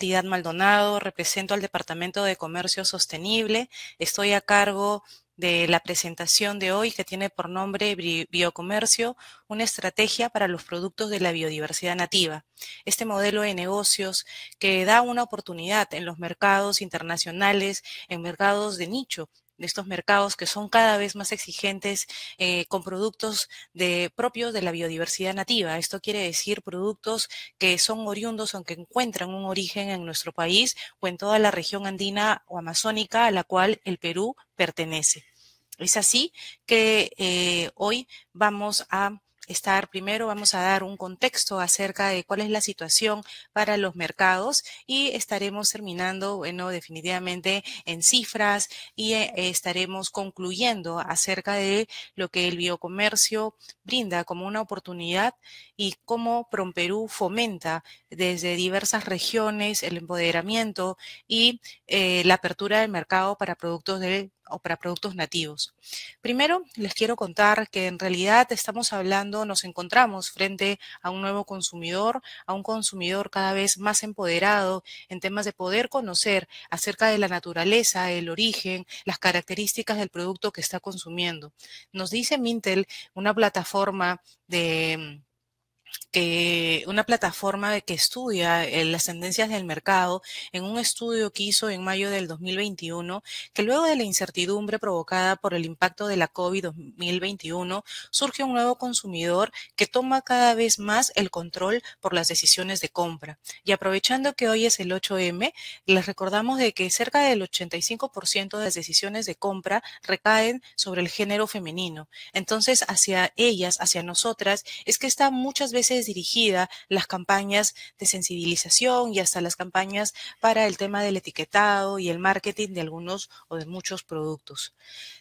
Caridad Maldonado, represento al Departamento de Comercio Sostenible. Estoy a cargo de la presentación de hoy que tiene por nombre Biocomercio, una estrategia para los productos de la biodiversidad nativa. Este modelo de negocios que da una oportunidad en los mercados internacionales, en mercados de nicho, de estos mercados que son cada vez más exigentes eh, con productos de, propios de la biodiversidad nativa. Esto quiere decir productos que son oriundos, aunque encuentran un origen en nuestro país o en toda la región andina o amazónica a la cual el Perú pertenece. Es así que eh, hoy vamos a estar primero, vamos a dar un contexto acerca de cuál es la situación para los mercados y estaremos terminando, bueno, definitivamente en cifras y eh, estaremos concluyendo acerca de lo que el biocomercio brinda como una oportunidad y cómo Promperú fomenta desde diversas regiones el empoderamiento y eh, la apertura del mercado para productos de o para productos nativos. Primero, les quiero contar que en realidad estamos hablando, nos encontramos frente a un nuevo consumidor, a un consumidor cada vez más empoderado en temas de poder conocer acerca de la naturaleza, el origen, las características del producto que está consumiendo. Nos dice Mintel, una plataforma forma de que una plataforma que estudia eh, las tendencias del mercado en un estudio que hizo en mayo del 2021, que luego de la incertidumbre provocada por el impacto de la COVID-2021, surge un nuevo consumidor que toma cada vez más el control por las decisiones de compra. Y aprovechando que hoy es el 8M, les recordamos de que cerca del 85% de las decisiones de compra recaen sobre el género femenino. Entonces, hacia ellas, hacia nosotras, es que está muchas veces es dirigida las campañas de sensibilización y hasta las campañas para el tema del etiquetado y el marketing de algunos o de muchos productos.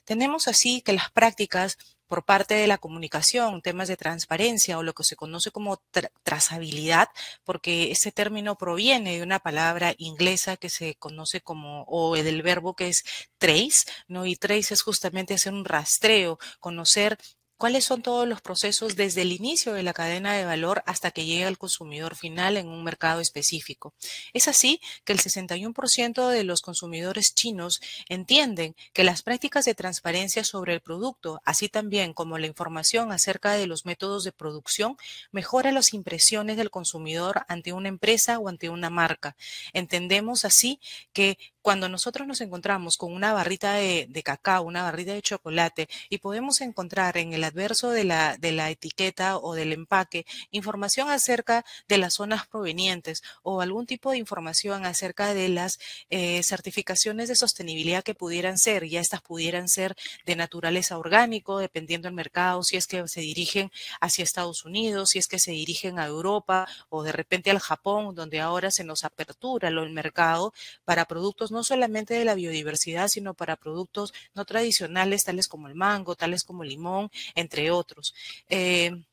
Tenemos así que las prácticas por parte de la comunicación, temas de transparencia o lo que se conoce como trazabilidad, porque ese término proviene de una palabra inglesa que se conoce como, o del verbo que es trace, ¿no? Y trace es justamente hacer un rastreo, conocer cuáles son todos los procesos desde el inicio de la cadena de valor hasta que llega al consumidor final en un mercado específico. Es así que el 61% de los consumidores chinos entienden que las prácticas de transparencia sobre el producto, así también como la información acerca de los métodos de producción, mejora las impresiones del consumidor ante una empresa o ante una marca. Entendemos así que cuando nosotros nos encontramos con una barrita de, cacao, una barrita de chocolate y podemos encontrar en el adverso de la, etiqueta o del empaque información acerca de las zonas provenientes o algún tipo de información acerca de las eh, certificaciones de sostenibilidad que pudieran ser, ya estas pudieran ser de naturaleza orgánico, dependiendo del mercado, si es que se dirigen hacia Estados Unidos, si es que se dirigen a Europa o de repente al Japón, donde ahora se nos apertura el mercado para productos no no solamente de la biodiversidad, sino para productos no tradicionales, tales como el mango, tales como el limón, entre otros. Em,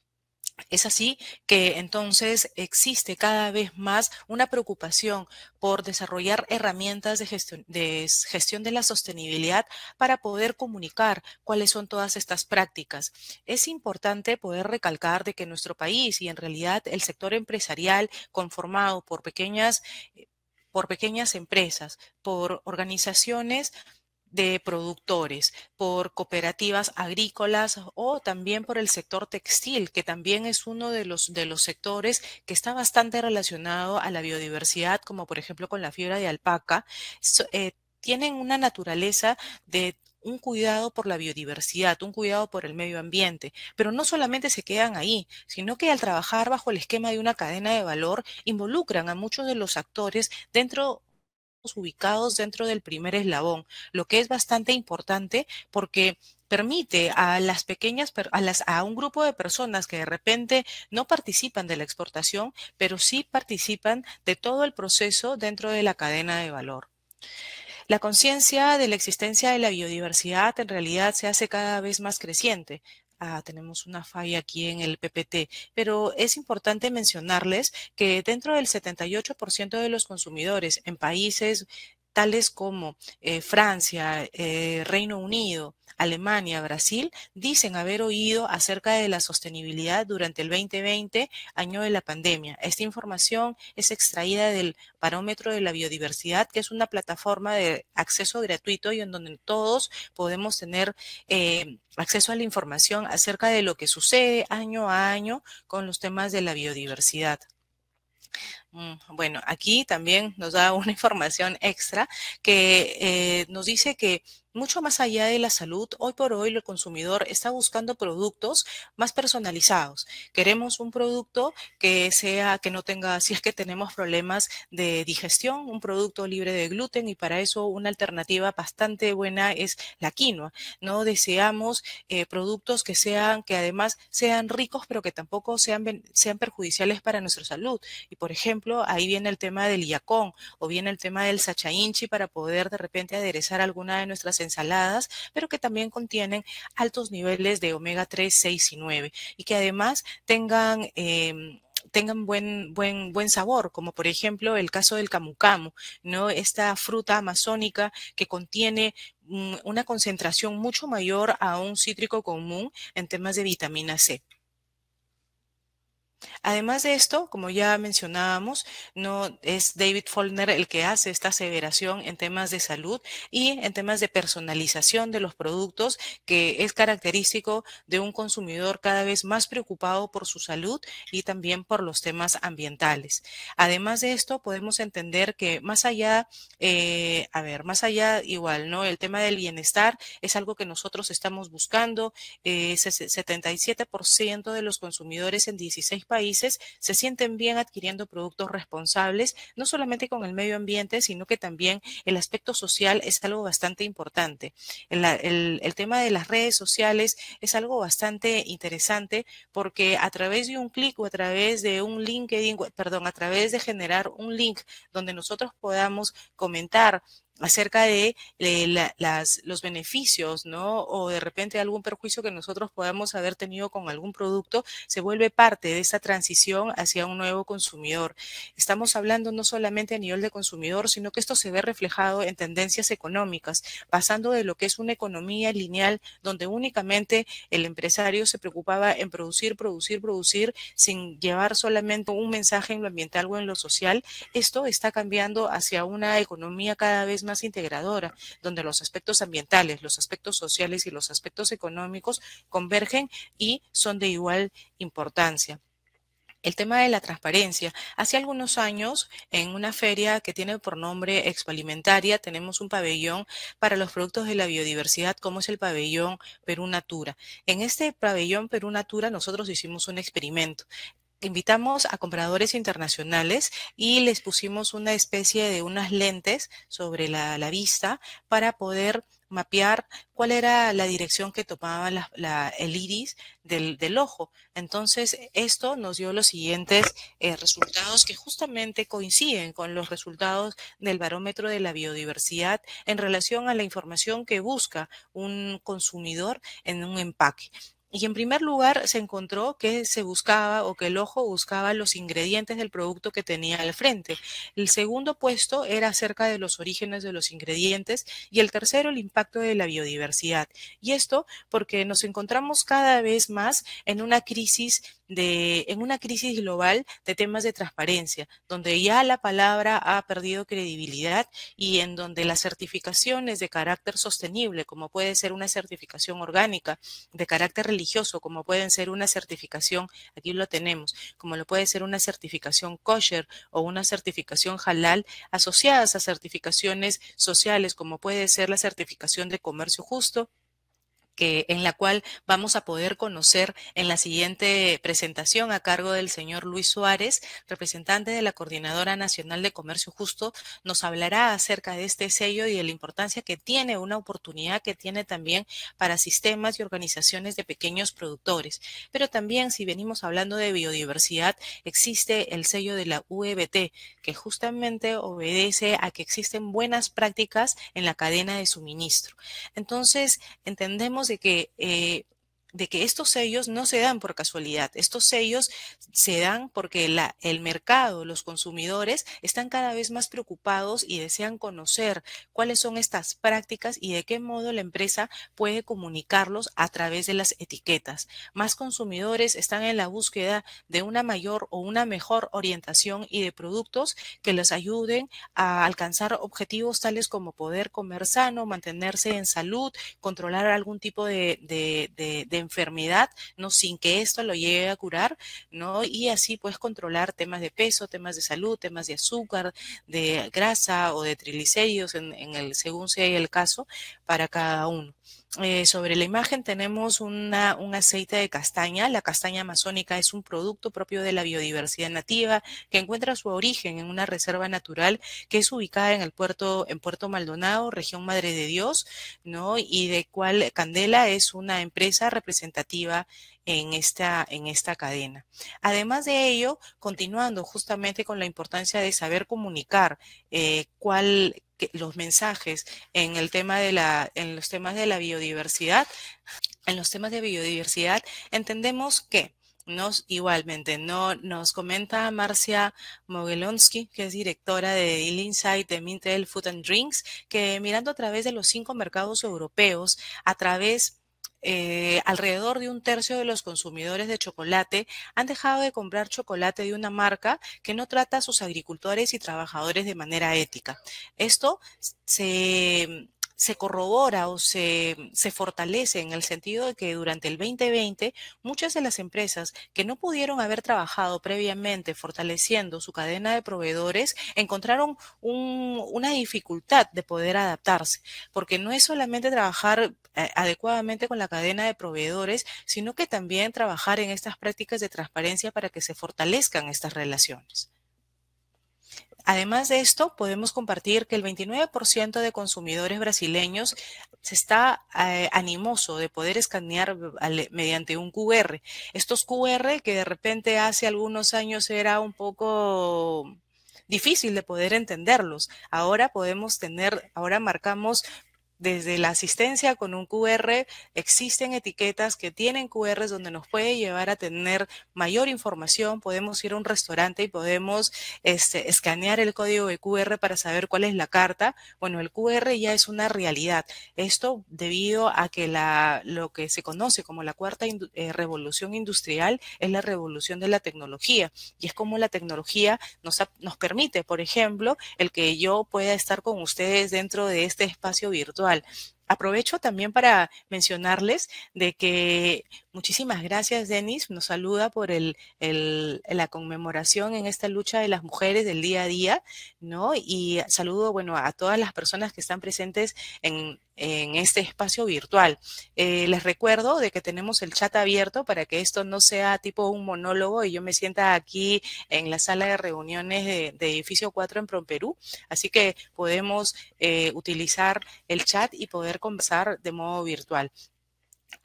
es así que entonces existe cada vez más una preocupación por desarrollar herramientas de gestión, de gestión de la sostenibilidad para poder comunicar cuáles son todas estas prácticas. Es importante poder recalcar de que nuestro país y en realidad el sector empresarial conformado por pequeñas eh, por pequeñas empresas, por organizaciones de productores, por cooperativas agrícolas o también por el sector textil, que también es uno de los, de los sectores que está bastante relacionado a la biodiversidad, como por ejemplo con la fibra de alpaca. Eh, tienen una naturaleza de un cuidado por la biodiversidad, un cuidado por el medio ambiente, pero no solamente se quedan ahí, sino que al trabajar bajo el esquema de una cadena de valor, involucran a muchos de los actores dentro ubicados dentro del primer eslabón, lo que es bastante importante porque permite a las pequeñas las a un grupo de personas que de repente no participan de la exportación, pero sí participan de todo el proceso dentro de la cadena de valor. La conciencia de la existencia de la biodiversidad en realidad se hace cada vez más creciente, Ah, tenemos una falla aquí en el PPT, pero es importante mencionarles que dentro del 78% de los consumidores en países tales como eh, Francia, eh, Reino Unido, Alemania, Brasil, dicen haber oído acerca de la sostenibilidad durante el 2020, año de la pandemia. Esta información es extraída del Parómetro de la Biodiversidad, que es una plataforma de acceso gratuito y en donde todos podemos tener eh, acceso a la información acerca de lo que sucede año a año con los temas de la biodiversidad. Mm, bueno, aquí también nos da una información extra que eh, nos dice que mucho más allá de la salud, hoy por hoy el consumidor está buscando productos más personalizados. Queremos un producto que sea, que no tenga, si es que tenemos problemas de digestión, un producto libre de gluten y para eso una alternativa bastante buena es la quinoa. No deseamos eh, productos que sean, que además sean ricos, pero que tampoco sean, sean perjudiciales para nuestra salud. Y por ejemplo, ahí viene el tema del yacón o viene el tema del sachainchi para poder de repente aderezar alguna de nuestras ensaladas, pero que también contienen altos niveles de omega 3, 6 y 9 y que además tengan... Em, tengan buen, buen, buen sabor, como por ejemplo el caso del camu camu, ¿no? Esta fruta amazónica que contiene mm, una concentración mucho mayor a un cítrico común en temas de vitamina C. Además de esto, como ya mencionábamos, no es David Follner el que hace esta aseveración en temas de salud y en temas de personalización de los productos, que es característico de un consumidor cada vez más preocupado por su salud y también por los temas ambientales. Además de esto, podemos entender que más allá, eh, a ver, más allá igual, ¿no? El tema del bienestar es algo que nosotros estamos buscando. 77% eh, de los consumidores en 16 países se sienten bien adquiriendo productos responsables, no solamente con el medio ambiente, sino que también el aspecto social es algo bastante importante. El, tema de las redes sociales es algo bastante interesante porque a través de un clic o a través de un LinkedIn, perdón, a través de generar un link donde nosotros podamos comentar acerca de eh, los beneficios, ¿no? O de repente algún perjuicio que nosotros podamos haber tenido con algún producto, se vuelve parte de esa transición hacia un nuevo consumidor. Estamos hablando no solamente a nivel de consumidor, sino que esto se ve reflejado en tendencias económicas, pasando de lo que es una economía lineal, donde únicamente el empresario se preocupaba en producir, producir, producir, sin llevar solamente un mensaje en lo ambiental o en lo social. Esto está cambiando hacia una economía cada vez más más integradora, donde los aspectos ambientales, los aspectos sociales y los aspectos económicos convergen y son de igual importancia. El tema de la transparencia. Hace algunos años, en una feria que tiene por nombre Expoalimentaria, tenemos un pabellón para los productos de la biodiversidad, como es el pabellón Perú Natura. En este pabellón Perú Natura nosotros hicimos un experimento invitamos a compradores internacionales y les pusimos una especie de unas lentes sobre la, vista para poder mapear cuál era la dirección que tomaba el iris del, ojo. Entonces, esto nos dio los siguientes eh, resultados que justamente coinciden con los resultados del barómetro de la biodiversidad en relación a la información que busca un consumidor en un empaque. Y en primer lugar se encontró que se buscaba o que el ojo buscaba los ingredientes del producto que tenía al frente. El segundo puesto era acerca de los orígenes de los ingredientes y el tercero el impacto de la biodiversidad. Y esto porque nos encontramos cada vez más en una crisis de, en una crisis global de temas de transparencia, donde ya la palabra ha perdido credibilidad y en donde las certificaciones de carácter sostenible, como puede ser una certificación orgánica, de carácter religioso, como pueden ser una certificación, aquí lo tenemos, como lo puede ser una certificación kosher o una certificación halal, asociadas a certificaciones sociales, como puede ser la certificación de comercio justo, que, en la cual vamos a poder conocer en la siguiente presentación a cargo del señor Luis Suárez, representante de la Coordinadora Nacional de Comercio Justo, nos hablará acerca de este sello y de la importancia que tiene, una oportunidad que tiene también para sistemas y organizaciones de pequeños productores. Pero también, si venimos hablando de biodiversidad, existe el sello de la UEBT, que justamente obedece a que existen buenas prácticas en la cadena de suministro. Entonces, entendemos de que eh, de que estos sellos no se dan por casualidad, estos sellos se dan porque la, el mercado, los consumidores están cada vez más preocupados y desean conocer cuáles son estas prácticas y de qué modo la empresa puede comunicarlos a través de las etiquetas. Más consumidores están en la búsqueda de una mayor o una mejor orientación y de productos que les ayuden a alcanzar objetivos tales como poder comer sano, mantenerse en salud, controlar algún tipo de, de, de enfermedad, ¿no? Sin que esto lo lleve a curar, ¿no? Y así puedes controlar temas de peso, temas de salud, temas de azúcar, de grasa o de triglicéridos, en, en el, según sea el caso, para cada uno. Eh, sobre la imagen tenemos un aceite de castaña. La castaña amazónica es un producto propio de la biodiversidad nativa que encuentra su origen en una reserva natural que es ubicada en el puerto, en Puerto Maldonado, región Madre de Dios, ¿no? Y de cual Candela es una empresa representativa en esta, en esta cadena. Además de ello, continuando justamente con la importancia de saber comunicar eh, cuál, los mensajes en el tema de la, en los temas de la biodiversidad, en los temas de biodiversidad, entendemos que nos, igualmente, no, nos comenta Marcia Mogelonsky, que es directora de Il Insight de Mintel Food and Drinks, que mirando a través de los cinco mercados europeos, a través eh, alrededor de un tercio de los consumidores de chocolate han dejado de comprar chocolate de una marca que no trata a sus agricultores y trabajadores de manera ética. Esto se se corrobora o se, se fortalece en el sentido de que durante el 2020 muchas de las empresas que no pudieron haber trabajado previamente fortaleciendo su cadena de proveedores encontraron una dificultad de poder adaptarse, porque no es solamente trabajar eh, adecuadamente con la cadena de proveedores, sino que también trabajar en estas prácticas de transparencia para que se fortalezcan estas relaciones. Además de esto, podemos compartir que el 29% de consumidores brasileños se está eh, animoso de poder escanear mediante un QR. Estos QR que de repente hace algunos años era un poco difícil de poder entenderlos. Ahora podemos tener, ahora marcamos desde la asistencia con un QR existen etiquetas que tienen QRs donde nos puede llevar a tener mayor información. Podemos ir a un restaurante y podemos este, escanear el código de QR para saber cuál es la carta. Bueno, el QR ya es una realidad. Esto debido a que la, lo que se conoce como la cuarta eh, revolución industrial es la revolución de la tecnología y es como la tecnología nos, nos permite, por ejemplo, el que yo pueda estar con ustedes dentro de este espacio virtual Aprovecho también para mencionarles de que muchísimas gracias, Denis. Nos saluda por la conmemoración en esta lucha de las mujeres del día a día, ¿no? Y saludo, bueno, a todas las personas que están presentes en, en este espacio virtual. Eh, les recuerdo de que tenemos el chat abierto para que esto no sea tipo un monólogo y yo me sienta aquí en la sala de reuniones de, edificio 4 en PROMPERÚ. Así que podemos eh, utilizar el chat y poder conversar de modo virtual.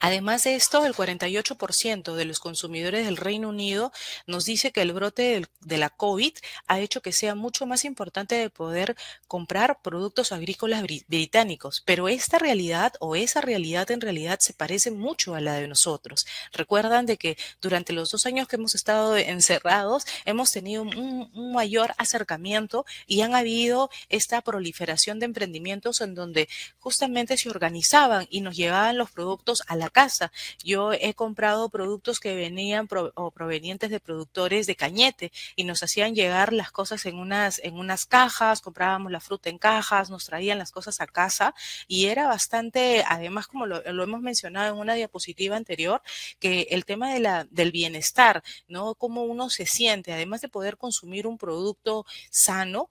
Además de esto, el 48% de los consumidores del Reino Unido nos dice que el brote de la COVID ha hecho que sea mucho más importante de poder comprar productos agrícolas británicos, pero esta realidad o esa realidad en realidad se parece mucho a la de nosotros. Recuerdan de que durante los dos años que hemos estado encerrados hemos tenido un, mayor acercamiento y han habido esta proliferación de emprendimientos en donde justamente se organizaban y nos llevaban los productos a la casa. Yo he comprado productos que venían o provenientes de productores de Cañete y nos hacían llegar las cosas en unas, en unas cajas, comprábamos la fruta en cajas, nos traían las cosas a casa y era bastante, además como lo, lo hemos mencionado en una diapositiva anterior, que el tema de la, del bienestar, ¿no? Cómo uno se siente, además de poder consumir un producto sano,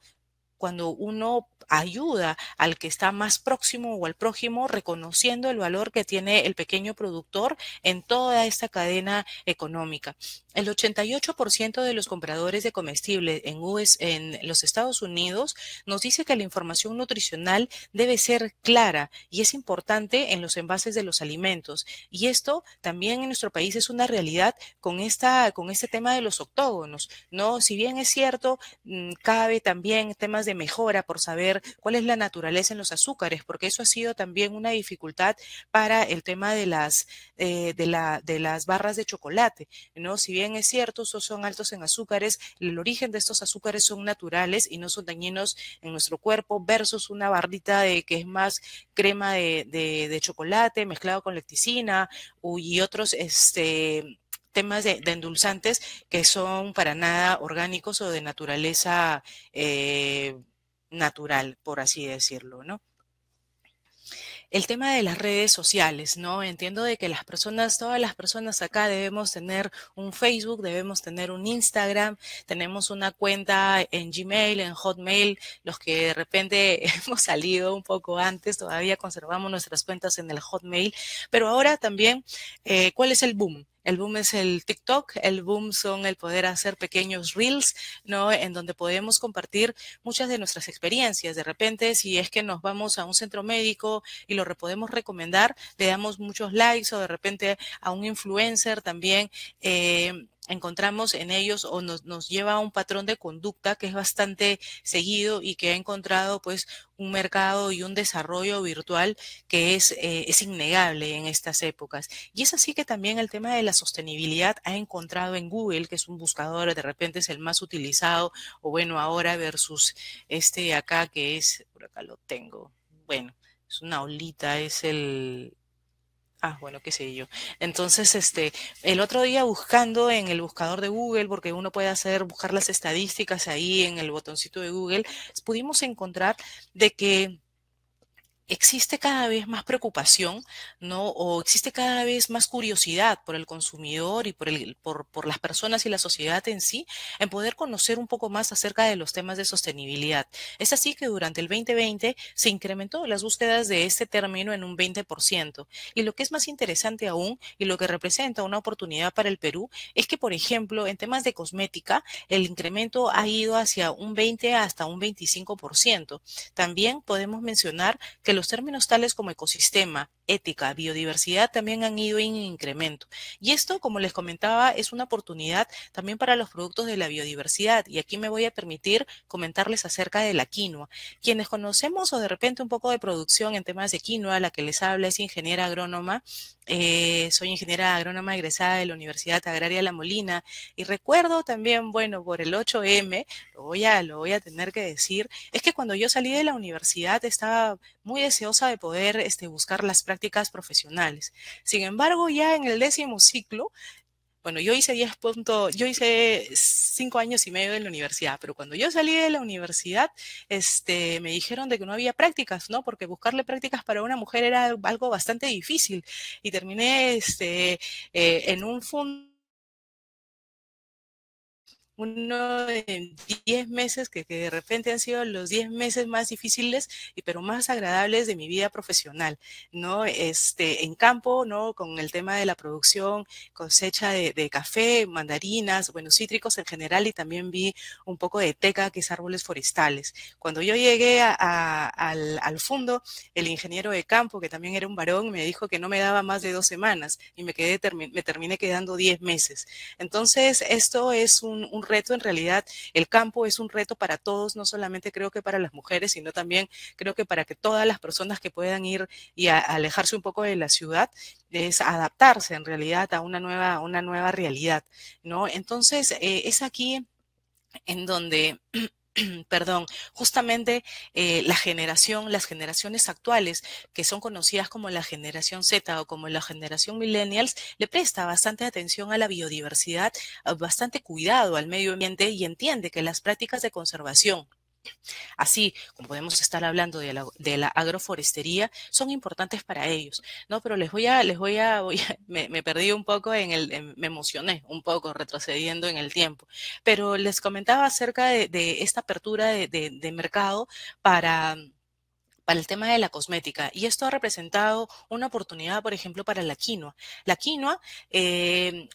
cuando uno ayuda al que está más próximo o al prójimo, reconociendo el valor que tiene el pequeño productor en toda esta cadena económica. El 88% de los compradores de comestibles en, en los Estados Unidos nos dice que la información nutricional debe ser clara y es importante en los envases de los alimentos. Y esto también en nuestro país es una realidad con, esta, con este tema de los octógonos. ¿no? Si bien es cierto, mm, cabe también temas de mejora, por saber cuál es la naturaleza en los azúcares, porque eso ha sido también una dificultad para el tema de las, eh, de la, de las barras de chocolate, ¿no? Si bien es cierto, esos son altos en azúcares, el origen de estos azúcares son naturales y no son dañinos en nuestro cuerpo, versus una barrita de que es más crema de, chocolate mezclado con lecticina y otros, este temas de, endulzantes que son para nada orgánicos o de naturaleza eh, natural, por así decirlo, ¿no? el tema de las redes sociales, ¿no? Entiendo de que las personas, todas las personas acá debemos tener un Facebook, debemos tener un Instagram, tenemos una cuenta en Gmail, en Hotmail, los que de repente hemos salido un poco antes, todavía conservamos nuestras cuentas en el Hotmail, pero ahora también, eh, ¿cuál es el boom? El boom es el TikTok, el boom son el poder hacer pequeños reels, ¿no? En donde podemos compartir muchas de nuestras experiencias. De repente, si es que nos vamos a un centro médico y lo podemos recomendar, le damos muchos likes o de repente a un influencer también. Eh, encontramos en ellos o nos, nos lleva a un patrón de conducta que es bastante seguido y que ha encontrado pues un mercado y un desarrollo virtual que es, eh, es innegable en estas épocas. Y es así que también el tema de la sostenibilidad ha encontrado en Google, que es un buscador, de repente es el más utilizado, o bueno, ahora versus este acá que es, por acá lo tengo, bueno, es una olita, es el, Ah, bueno, qué sé yo. Entonces, este, el otro día buscando en el buscador de Google, porque uno puede hacer, buscar las estadísticas ahí en el botoncito de Google, pudimos encontrar de que existe cada vez más preocupación, ¿no? O existe cada vez más curiosidad por el consumidor y por, el, por, por, las personas y la sociedad en sí en poder conocer un poco más acerca de los temas de sostenibilidad. Es así que durante el 2020 se incrementó las búsquedas de este término en un 20%. Y lo que es más interesante aún y lo que representa una oportunidad para el Perú es que, por ejemplo, en temas de cosmética, el incremento ha ido hacia un 20 hasta un 25%. También podemos mencionar que los los términos tales como ecosistema, ética, biodiversidad también han ido en incremento. Y esto, como les comentaba, es una oportunidad también para los productos de la biodiversidad. Y aquí me voy a permitir comentarles acerca de la quinoa. Quienes conocemos o de repente un poco de producción en temas de quinoa, la que les habla es ingeniera agrónoma eh, soy ingeniera agrónoma egresada de la Universidad Agraria La Molina y recuerdo también, bueno, por el 8M, lo voy, a, lo voy a tener que decir, es que cuando yo salí de la universidad estaba muy deseosa de poder este, buscar las prácticas profesionales. Sin embargo, ya en el décimo ciclo bueno, yo hice 10 puntos, yo hice 5 años y medio en la universidad, pero cuando yo salí de la universidad, este, me dijeron de que no había prácticas, ¿no? Porque buscarle prácticas para una mujer era algo bastante difícil y terminé este, eh, en un fondo uno en 10 meses, que, de repente han sido los 10 meses más difíciles, y, pero más agradables de mi vida profesional, ¿no? Este, en campo, ¿no? Con el tema de la producción, cosecha de, café, mandarinas, bueno, cítricos en general, y también vi un poco de teca, que es árboles forestales. Cuando yo llegué al, al fondo, el ingeniero de campo, que también era un varón, me dijo que no me daba más de dos semanas, y me, quedé, me terminé quedando 10 meses. Entonces, esto es un reto en realidad. El campo es un reto para todos, no solamente creo que para las mujeres, sino también creo que para que todas las personas que puedan ir y alejarse un poco de la ciudad es adaptarse en realidad a una nueva, una nueva realidad, ¿no? Entonces, eh, es aquí en donde perdón, justamente eh, la generación, las generaciones actuales, que son conocidas como la generación Z o como la generación millennials, le presta bastante atención a la biodiversidad, bastante cuidado al medio ambiente y entiende que las prácticas de conservación Así como podemos estar hablando de la, agroforestería, son importantes para ellos, ¿no? Pero les voy a, les voy a, me, perdí un poco en el, me emocioné un poco retrocediendo en el tiempo, pero les comentaba acerca de, esta apertura de, mercado para para el tema de la cosmética. Y esto ha representado una oportunidad, por ejemplo, para la quinoa. La quinoa, eh,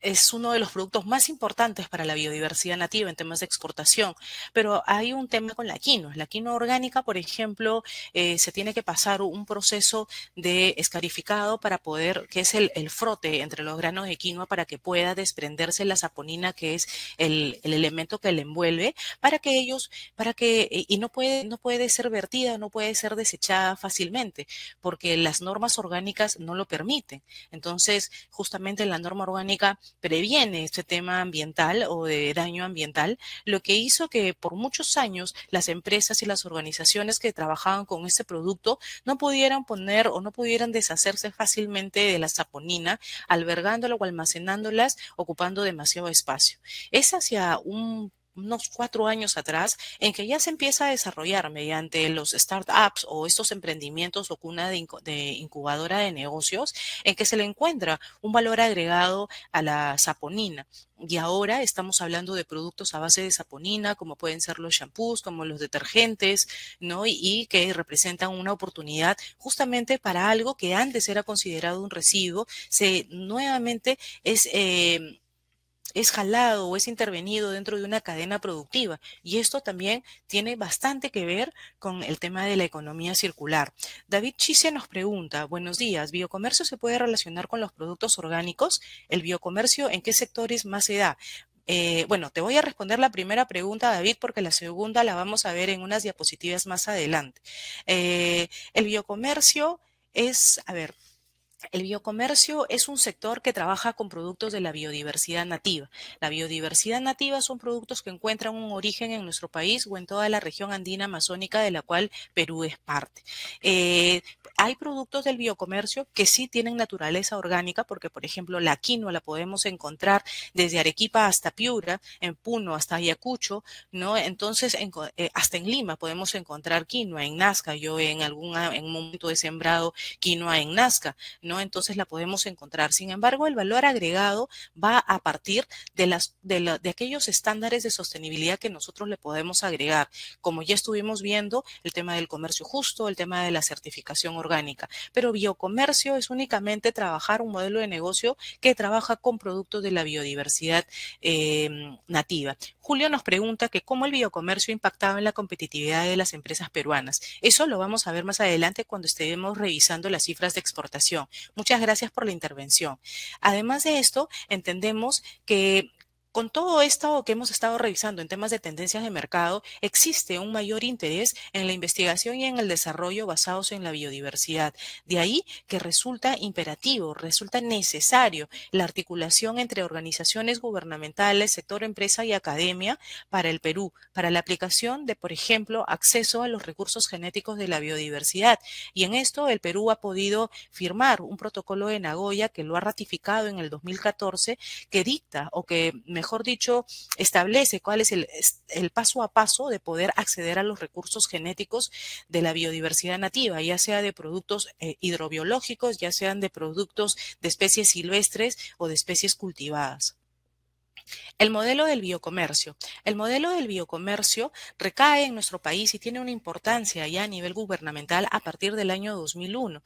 es uno de los productos más importantes para la biodiversidad nativa en temas de exportación, pero hay un tema con la quinoa. La quinoa orgánica, por ejemplo, eh, se tiene que pasar un proceso de escarificado para poder, que es el, frote entre los granos de quinoa para que pueda desprenderse la saponina, que es el, el elemento que le envuelve, para que ellos, para que, eh, y no puede, no puede ser vertida, no puede ser desechada fácilmente, porque las normas orgánicas no lo permiten. Entonces, justamente la norma orgánica previene este tema ambiental o de daño ambiental, lo que hizo que por muchos años las empresas y las organizaciones que trabajaban con este producto no pudieran poner o no pudieran deshacerse fácilmente de la saponina, albergándola o almacenándolas, ocupando demasiado espacio. Es hacia un unos cuatro años atrás, en que ya se empieza a desarrollar mediante los startups o estos emprendimientos o cuna de, incubadora de negocios, en que se le encuentra un valor agregado a la saponina. Y ahora estamos hablando de productos a base de saponina, como pueden ser los champús como los detergentes, ¿no? Y, que representan una oportunidad justamente para algo que antes era considerado un residuo, se nuevamente es eh, es jalado o es intervenido dentro de una cadena productiva. Y esto también tiene bastante que ver con el tema de la economía circular. David Chise nos pregunta, buenos días, ¿biocomercio se puede relacionar con los productos orgánicos? ¿El biocomercio en qué sectores más se da? Eh, bueno, te voy a responder la primera pregunta, David, porque la segunda la vamos a ver en unas diapositivas más adelante. Eh, el biocomercio es, a ver, el biocomercio es un sector que trabaja con productos de la biodiversidad nativa. La biodiversidad nativa son productos que encuentran un origen en nuestro país o en toda la región andina amazónica de la cual Perú es parte. Eh, hay productos del biocomercio que sí tienen naturaleza orgánica, porque por ejemplo la quinoa la podemos encontrar desde Arequipa hasta Piura, en Puno hasta Ayacucho, ¿no? Entonces, eh, hasta en Lima podemos encontrar quinoa en Nazca. Yo en algún ah, en momento he sembrado quinoa en Nazca, ¿no? Entonces la podemos encontrar. Sin embargo, el valor agregado va a partir de, las, de, de aquellos estándares de sostenibilidad que nosotros le podemos agregar. Como ya estuvimos viendo, el tema del comercio justo, el tema de la certificación orgánica, orgánica. Pero biocomercio es únicamente trabajar un modelo de negocio que trabaja con productos de la biodiversidad em, nativa. Julio nos pregunta que cómo el biocomercio impactaba en la competitividad de las empresas peruanas. Eso lo vamos a ver más adelante cuando estemos revisando las cifras de exportación. Muchas gracias por la intervención. Además de esto, entendemos que con todo esto que hemos estado revisando en temas de tendencias de mercado, existe un mayor interés en la investigación y en el desarrollo basados en la biodiversidad. De ahí que resulta imperativo, resulta necesario la articulación entre organizaciones gubernamentales, sector empresa y academia para el Perú, para la aplicación de, por ejemplo, acceso a los recursos genéticos de la biodiversidad. Y en esto el Perú ha podido firmar un protocolo de Nagoya que lo ha ratificado en el 2014 que dicta o que mejor mejor dicho, establece cuál es el, paso a paso de poder acceder a los recursos genéticos de la biodiversidad nativa, ya sea de productos eh, hidrobiológicos, ya sean de productos de especies silvestres o de especies cultivadas. El modelo del biocomercio. El modelo del biocomercio recae en nuestro país y tiene una importancia ya a nivel gubernamental a partir del año 2001,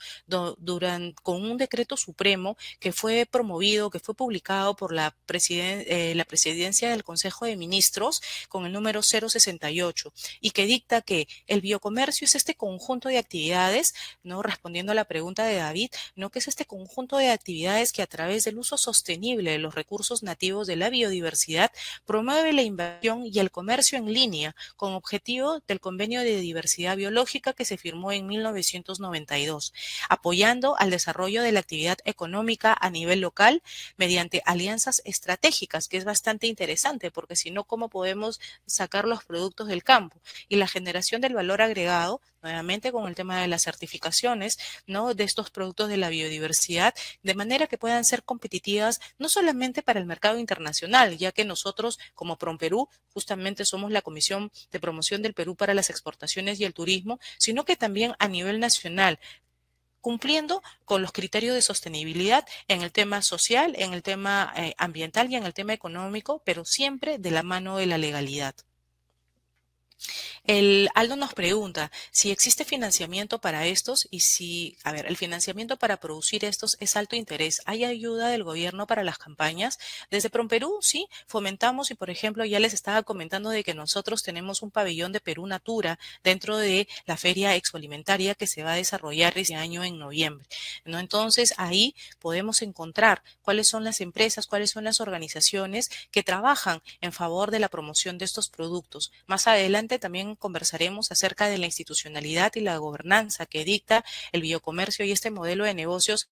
con un decreto supremo que fue promovido, que fue publicado por la, eh, la presidencia del Consejo de Ministros con el número 068 y que dicta que el biocomercio es este conjunto de actividades, no respondiendo a la pregunta de David, no que es este conjunto de actividades que a través del uso sostenible de los recursos nativos de la biodiversidad diversidad promueve la inversión y el comercio en línea con objetivo del Convenio de Diversidad Biológica que se firmó en 1992, apoyando al desarrollo de la actividad económica a nivel local mediante alianzas estratégicas, que es bastante interesante porque si no, ¿cómo podemos sacar los productos del campo? Y la generación del valor agregado nuevamente con el tema de las certificaciones, ¿no? De estos productos de la biodiversidad, de manera que puedan ser competitivas no solamente para el mercado internacional, ya que nosotros como PROMPERÚ justamente somos la Comisión de Promoción del Perú para las Exportaciones y el Turismo, sino que también a nivel nacional, cumpliendo con los criterios de sostenibilidad en el tema social, en el tema eh, ambiental y en el tema económico, pero siempre de la mano de la legalidad. El Aldo nos pregunta si existe financiamiento para estos y si, a ver, el financiamiento para producir estos es alto interés. ¿Hay ayuda del gobierno para las campañas? Desde PROMPERÚ sí, fomentamos y, por ejemplo, ya les estaba comentando de que nosotros tenemos un pabellón de Perú Natura dentro de la feria expoalimentaria que se va a desarrollar este año en noviembre. ¿no? Entonces, ahí podemos encontrar cuáles son las empresas, cuáles son las organizaciones que trabajan en favor de la promoción de estos productos. Más adelante, también conversaremos acerca de la institucionalidad y la gobernanza que dicta el biocomercio y este modelo de negocios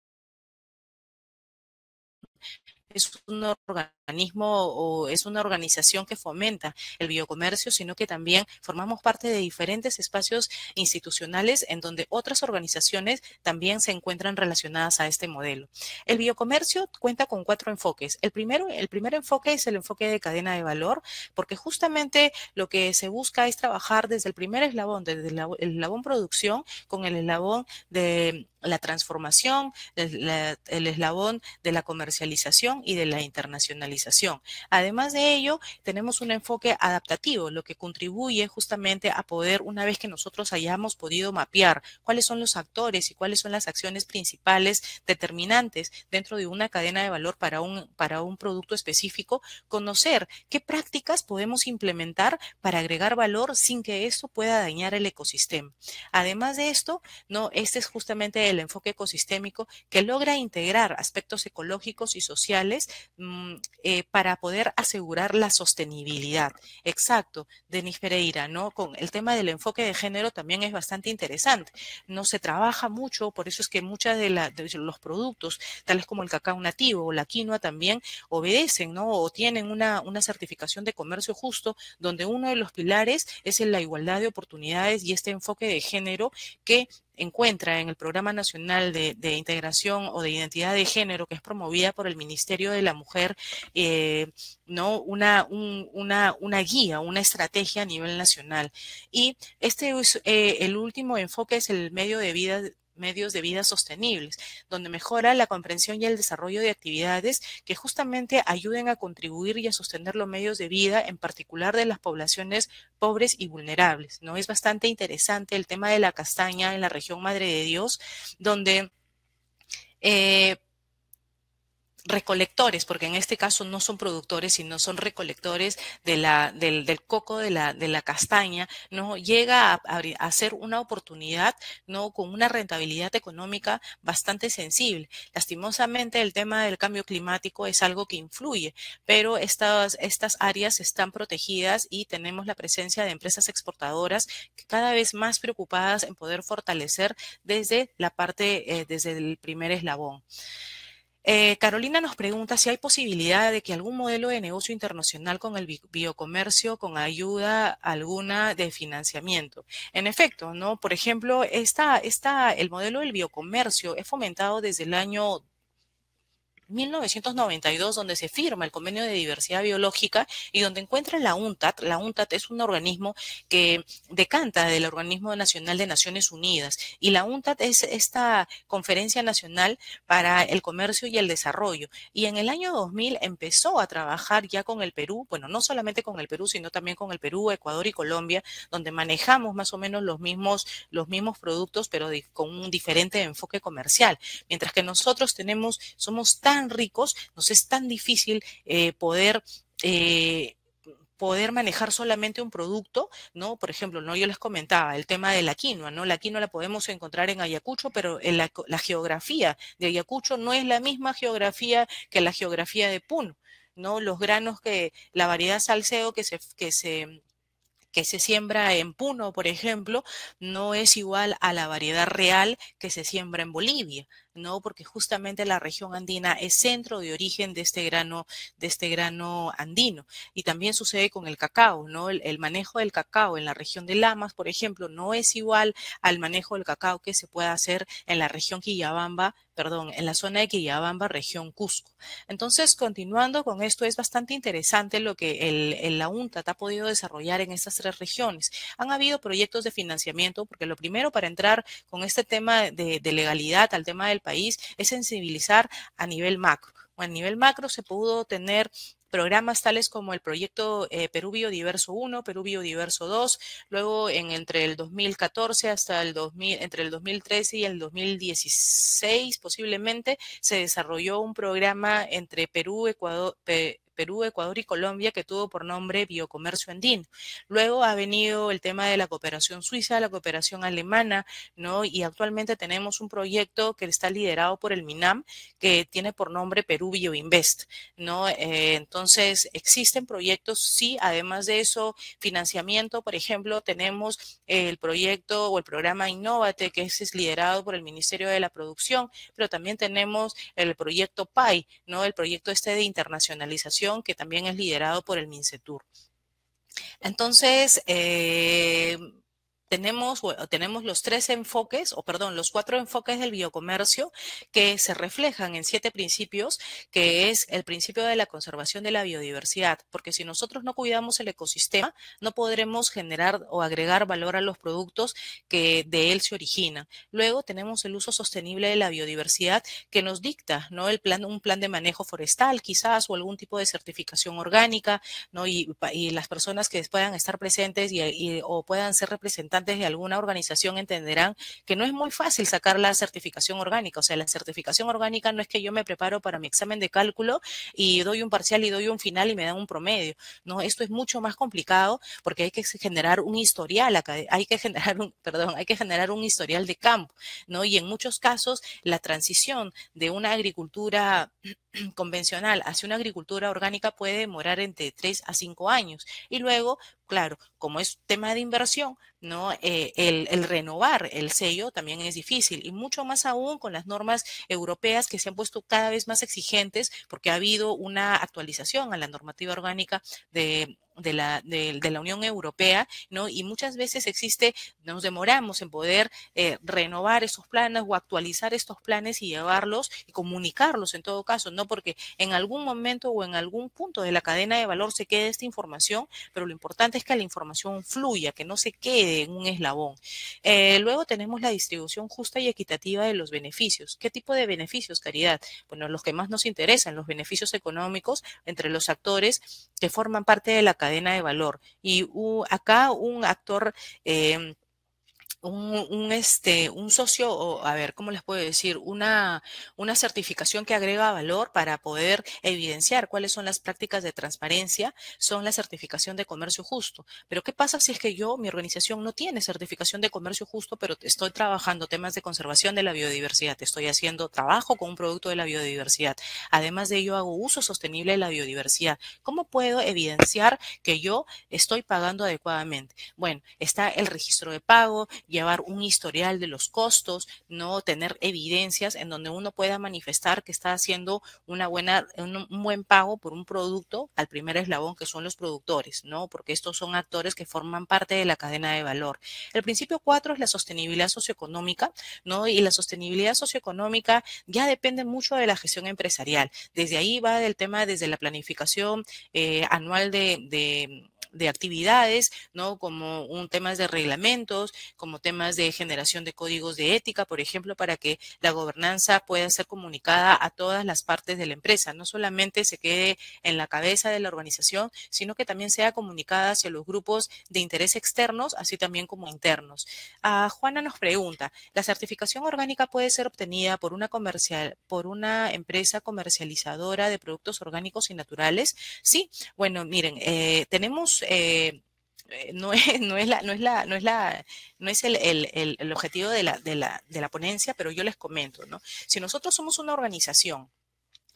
es un organismo o es una organización que fomenta el biocomercio, sino que también formamos parte de diferentes espacios institucionales en donde otras organizaciones también se encuentran relacionadas a este modelo. El biocomercio cuenta con cuatro enfoques. El primero, el primer enfoque es el enfoque de cadena de valor, porque justamente lo que se busca es trabajar desde el primer eslabón, desde el eslabón producción con el eslabón de la transformación, el, eslabón de la comercialización y de la internacionalización. Además de ello, tenemos un enfoque adaptativo, lo que contribuye justamente a poder, una vez que nosotros hayamos podido mapear cuáles son los actores y cuáles son las acciones principales determinantes dentro de una cadena de valor para un, para un producto específico, conocer qué prácticas podemos implementar para agregar valor sin que esto pueda dañar el ecosistema. Además de esto, no, este es justamente el enfoque ecosistémico que logra integrar aspectos ecológicos y sociales mm, eh, para poder asegurar la sostenibilidad. Exacto, Denis Pereira, ¿no? Con el tema del enfoque de género también es bastante interesante. No se trabaja mucho, por eso es que muchos de, los productos, tales como el cacao nativo o la quinoa también, obedecen, ¿no? O tienen una, una certificación de comercio justo, donde uno de los pilares es en la igualdad de oportunidades y este enfoque de género que encuentra en el Programa Nacional de, Integración o de Identidad de Género, que es promovida por el Ministerio de la Mujer, eh, ¿no? Una, una, una, guía, una estrategia a nivel nacional. Y este es eh, el último enfoque, es el medio de vida medios de vida sostenibles, donde mejora la comprensión y el desarrollo de actividades que justamente ayuden a contribuir y a sostener los medios de vida, en particular de las poblaciones pobres y vulnerables. ¿no? Es bastante interesante el tema de la castaña en la región Madre de Dios, donde... Eh, recolectores, porque en este caso no son productores, sino son recolectores de la, del, coco de la, de la castaña, ¿no? llega a, ser una oportunidad ¿no? con una rentabilidad económica bastante sensible. Lastimosamente el tema del cambio climático es algo que influye, pero estas, estas áreas están protegidas y tenemos la presencia de empresas exportadoras cada vez más preocupadas en poder fortalecer desde la parte, eh, desde el primer eslabón. Eh, Carolina nos pregunta si hay posibilidad de que algún modelo de negocio internacional con el biocomercio, con ayuda alguna de financiamiento. En efecto, ¿no? Por ejemplo, esta, el modelo del biocomercio es fomentado desde el año 1992, donde se firma el convenio de diversidad biológica y donde encuentra la UNTAD. La UNTAD es un organismo que decanta del Organismo Nacional de Naciones Unidas y la UNTAD es esta conferencia nacional para el comercio y el desarrollo. Y en el año 2000 empezó a trabajar ya con el Perú, bueno, no solamente con el Perú, sino también con el Perú, Ecuador y Colombia, donde manejamos más o menos los mismos, los mismos productos, pero con un diferente enfoque comercial. Mientras que nosotros tenemos, somos tan tan ricos, nos es tan difícil eh, poder... Eh, poder manejar solamente un producto, ¿no? Por ejemplo, no yo les comentaba el tema de la quinoa, ¿no? La quinoa la podemos encontrar en Ayacucho, pero en la, geografía de Ayacucho no es la misma geografía que la geografía de Puno, ¿no? Los granos que, la variedad salseo que se, que se que se siembra en Puno, por ejemplo, no es igual a la variedad real que se siembra en Bolivia, ¿no? Porque justamente la región andina es centro de origen de este grano, de este grano andino. Y también sucede con el cacao, ¿no? El, manejo del cacao en la región de Lamas, por ejemplo, no es igual al manejo del cacao que se puede hacer en la región Quillabamba, perdón, en la zona de Quillabamba, región Cusco. Entonces, continuando con esto, es bastante interesante lo que el, la UNTA ha podido desarrollar en estas tres regiones. Han habido proyectos de financiamiento, porque lo primero para entrar con este tema de, de legalidad al tema del país es sensibilizar a nivel macro. A nivel macro se pudo tener programas tales como el proyecto eh, Perú Biodiverso 1, Perú Biodiverso 2, luego en, entre el 2014 hasta el 2000, entre el 2013 y el 2016 posiblemente, se desarrolló un programa entre Perú, Ecuador, Perú, Ecuador y Colombia que tuvo por nombre Biocomercio Andino. Luego ha venido el tema de la cooperación suiza, la cooperación alemana, ¿no? Y actualmente tenemos un proyecto que está liderado por el MINAM que tiene por nombre Perú Bioinvest, ¿no? Eh, entonces, existen proyectos, sí, además de eso, financiamiento, por ejemplo, tenemos el proyecto o el programa Innovate, que es liderado por el Ministerio de la Producción, pero también tenemos el proyecto PAI, ¿no? El proyecto este de internacionalización que también es liderado por el MINCETUR. Entonces, eh, tenemos, los tres enfoques, o perdón, los cuatro enfoques del biocomercio que se reflejan en siete principios, que es el principio de la conservación de la biodiversidad, porque si nosotros no cuidamos el ecosistema, no podremos generar o agregar valor a los productos que de él se origina Luego tenemos el uso sostenible de la biodiversidad que nos dicta, ¿no? El plan, un plan de manejo forestal, quizás, o algún tipo de certificación orgánica, ¿no? Y, las personas que puedan estar presentes o puedan ser representantes de alguna organización entenderán que no es muy fácil sacar la certificación orgánica. O sea, la certificación orgánica no es que yo me preparo para mi examen de cálculo y doy un parcial y doy un final y me dan un promedio. No, esto es mucho más complicado porque hay que generar un historial, hay que generar un, perdón, hay que generar un historial de campo, ¿no? Y en muchos casos la transición de una agricultura convencional hacia una agricultura orgánica puede demorar entre 3 a 5 años y luego Claro, como es tema de inversión, ¿no? Eh, el, renovar el sello también es difícil y mucho más aún con las normas europeas que se han puesto cada vez más exigentes porque ha habido una actualización a la normativa orgánica de de la, de, la Unión Europea, ¿no? Y muchas veces existe, nos demoramos en poder eh, renovar esos planes o actualizar estos planes y llevarlos y comunicarlos en todo caso, ¿no? Porque en algún momento o en algún punto de la cadena de valor se quede esta información, pero lo importante es que la información fluya, que no se quede en un eslabón. Eh, luego tenemos la distribución justa y equitativa de los beneficios. ¿Qué tipo de beneficios, Caridad? Bueno, los que más nos interesan, los beneficios económicos entre los actores que forman parte de la cadena cadena de valor. Y acá un actor eh, un, este, un socio, a ver, ¿cómo les puedo decir? Una, una certificación que agrega valor para poder evidenciar cuáles son las prácticas de transparencia, son la certificación de comercio justo. Pero ¿qué pasa si es que yo, mi organización no tiene certificación de comercio justo, pero estoy trabajando temas de conservación de la biodiversidad, estoy haciendo trabajo con un producto de la biodiversidad. Además de ello, hago uso sostenible de la biodiversidad. ¿Cómo puedo evidenciar que yo estoy pagando adecuadamente? Bueno, está el registro de pago, llevar un historial de los costos, no tener evidencias en donde uno pueda manifestar que está haciendo una buena, un, buen pago por un producto al primer eslabón que son los productores, ¿no? Porque estos son actores que forman parte de la cadena de valor. El principio cuatro es la sostenibilidad socioeconómica, ¿no? Y la sostenibilidad socioeconómica ya depende mucho de la gestión empresarial. Desde ahí va el tema desde la planificación eh, anual de de actividades, ¿no? Como un temas de reglamentos, como temas de generación de códigos de ética, por ejemplo, para que la gobernanza pueda ser comunicada a todas las partes de la empresa, no solamente se quede en la cabeza de la organización, sino que también sea comunicada hacia los grupos de interés externos, así también como internos. Ah, Juana nos pregunta, ¿la certificación orgánica puede ser obtenida por una comercial, por una empresa comercializadora de productos orgánicos y naturales? Sí, bueno, miren, eh, tenemos eh, eh, no es, la, no es la, no es la, no es el, objetivo de la, ponencia, pero yo les comento, ¿no? Si nosotros somos una organización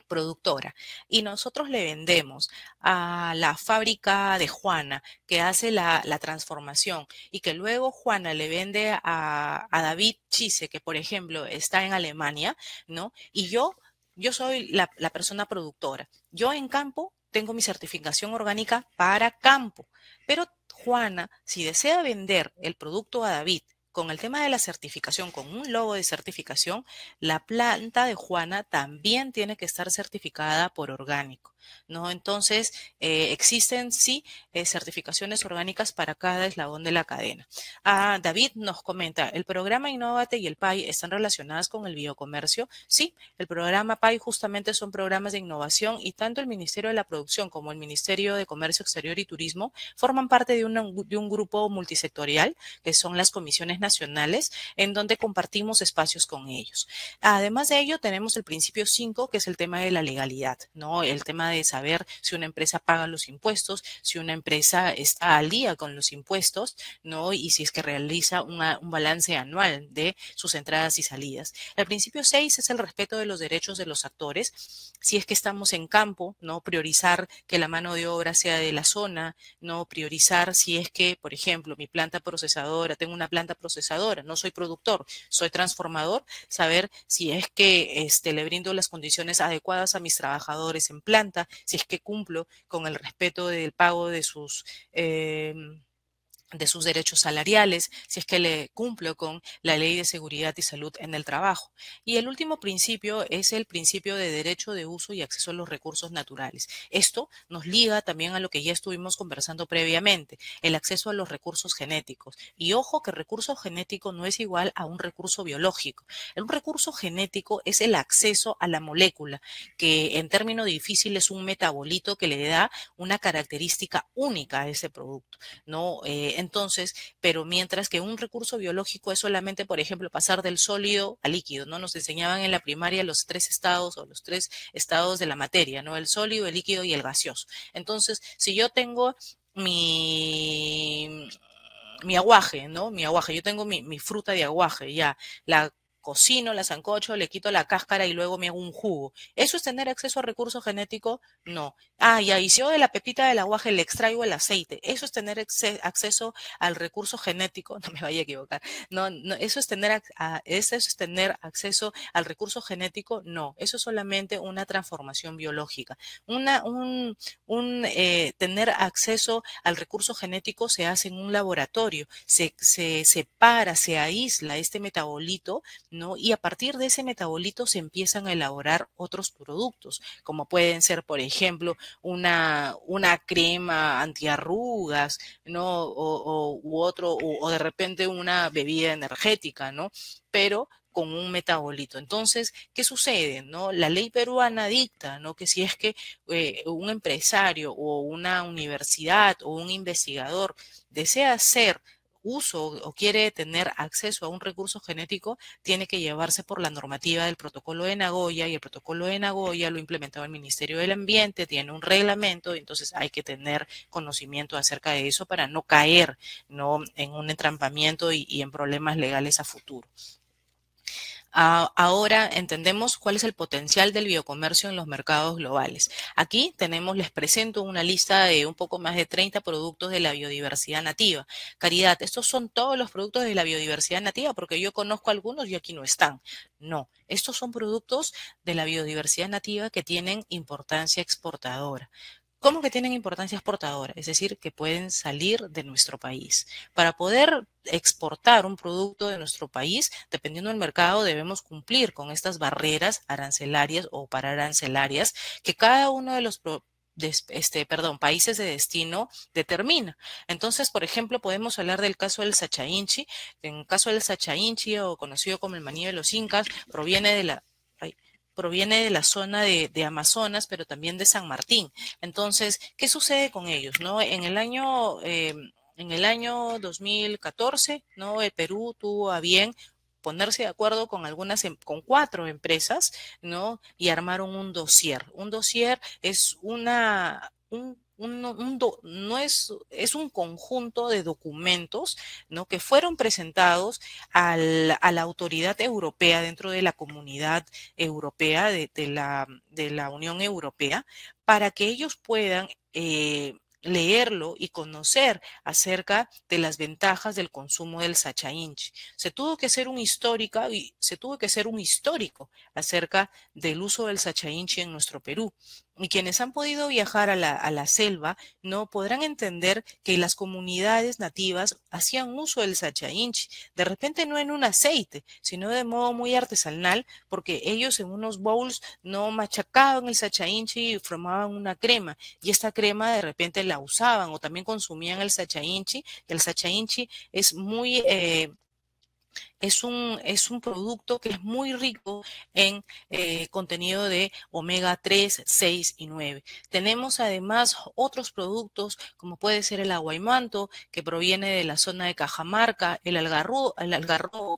productora y nosotros le vendemos a la fábrica de Juana que hace la, transformación y que luego Juana le vende a, David Chise, que por ejemplo está en Alemania, ¿no? Y yo, yo soy la, la persona productora. Yo en campo tengo mi certificación orgánica para campo. Pero Juana, si desea vender el producto a David con el tema de la certificación, con un logo de certificación, la planta de Juana también tiene que estar certificada por orgánico. ¿no? Entonces, eh, existen sí eh, certificaciones orgánicas para cada eslabón de la cadena. Ah, David nos comenta, ¿el programa Innovate y el PAI están relacionadas con el biocomercio? Sí, el programa PAI justamente son programas de innovación y tanto el Ministerio de la Producción como el Ministerio de Comercio Exterior y Turismo forman parte de, de un grupo multisectorial que son las comisiones nacionales en donde compartimos espacios con ellos. Además de ello, tenemos el principio 5, que es el tema de la legalidad, ¿no? El tema de de saber si una empresa paga los impuestos, si una empresa está al día con los impuestos, ¿no? Y si es que realiza un balance anual de sus entradas y salidas. El principio 6 es el respeto de los derechos de los actores. Si es que estamos en campo, ¿no? Priorizar que la mano de obra sea de la zona, ¿no? Priorizar si es que, por ejemplo, mi planta procesadora, tengo una planta procesadora, no soy productor, soy transformador, saber si es que este, le brindo las condiciones adecuadas a mis trabajadores en planta, si es que cumplo con el respeto del pago de sus... Em, de sus derechos salariales, si es que le cumple con la ley de seguridad y salud en el trabajo. Y el último principio es el principio de derecho de uso y acceso a los recursos naturales. Esto nos liga también a lo que ya estuvimos conversando previamente, el acceso a los recursos genéticos. Y ojo que recurso genético no es igual a un recurso biológico. Un recurso genético es el acceso a la molécula, que en términos difíciles es un metabolito que le da una característica única a ese producto. ¿no? Eh, entonces, pero mientras que un recurso biológico es solamente, por ejemplo, pasar del sólido al líquido, ¿no? Nos enseñaban en la primaria los tres estados o los tres estados de la materia, ¿no? El sólido, el líquido y el gaseoso. Entonces, si yo tengo mi mi aguaje, ¿no? Mi aguaje, yo tengo mi, mi fruta de aguaje, ya. La cocino, la sancocho, le quito la cáscara y luego me hago un jugo. ¿Eso es tener acceso a recurso genético? No. Ah, y ahí si yo de la pepita del aguaje le extraigo el aceite. ¿Eso es tener acceso al recurso genético? No me vaya a equivocar. No, no eso, es tener, a, eso es tener acceso al recurso genético. No, eso es solamente una transformación biológica. Una, un, un eh, tener acceso al recurso genético se hace en un laboratorio, se, se separa, se aísla este metabolito y a partir de ese metabolito se empiezan a elaborar otros productos, como pueden ser, por ejemplo, una, una crema antiarrugas, ¿no? O, u otro, o, de repente una bebida energética, ¿no? Pero con un metabolito. Entonces, ¿qué sucede? ¿No? La ley peruana dicta ¿no? que si es que eh, un empresario o una universidad o un investigador desea hacer uso o quiere tener acceso a un recurso genético, tiene que llevarse por la normativa del protocolo de Nagoya y el protocolo de Nagoya lo implementaba el Ministerio del Ambiente, tiene un reglamento, entonces hay que tener conocimiento acerca de eso para no caer ¿no? en un entrampamiento y, y en problemas legales a futuro ahora entendemos cuál es el potencial del biocomercio en los mercados globales. Aquí tenemos, les presento una lista de un poco más de 30 productos de la biodiversidad nativa. Caridad, estos son todos los productos de la biodiversidad nativa, porque yo conozco algunos y aquí no están. No, estos son productos de la biodiversidad nativa que tienen importancia exportadora. ¿Cómo que tienen importancia exportadora? Es decir, que pueden salir de nuestro país. Para poder exportar un producto de nuestro país, dependiendo del mercado, debemos cumplir con estas barreras arancelarias o pararancelarias que cada uno de los este, perdón, países de destino determina. Entonces, por ejemplo, podemos hablar del caso del Sachainchi. En el caso del Sachainchi, o conocido como el maní de los incas, proviene de la proviene de la zona de, Amazonas, pero también de San Martín. Entonces, ¿qué sucede con ellos? No? En el año... Em, en el año 2014, ¿no? El Perú tuvo a bien ponerse de acuerdo con algunas, em, con cuatro empresas, ¿no? Y armaron un dossier. Un dossier es una, un no es, es un conjunto de documentos ¿no? que fueron presentados al, a la autoridad europea dentro de la comunidad europea, de, la, de la, Unión Europea, para que ellos puedan eh, leerlo y conocer acerca de las ventajas del consumo del sacha Se tuvo que hacer un histórica y se tuvo que hacer un histórico acerca del uso del sacha en nuestro Perú. Y quienes han podido viajar a la, selva no podrán entender que las comunidades nativas hacían uso del sachainchi, de repente no en un aceite, sino de modo muy artesanal, porque ellos en unos bowls no machacaban el sachainchi y formaban una crema, y esta crema de repente la usaban o también consumían el sachainchi, el sachainchi es muy eh, es un, es un producto que es muy rico en eh, contenido de omega 3, 6 y 9. Tenemos además otros productos como puede ser el manto, que proviene de la zona de Cajamarca, el algarrobo, el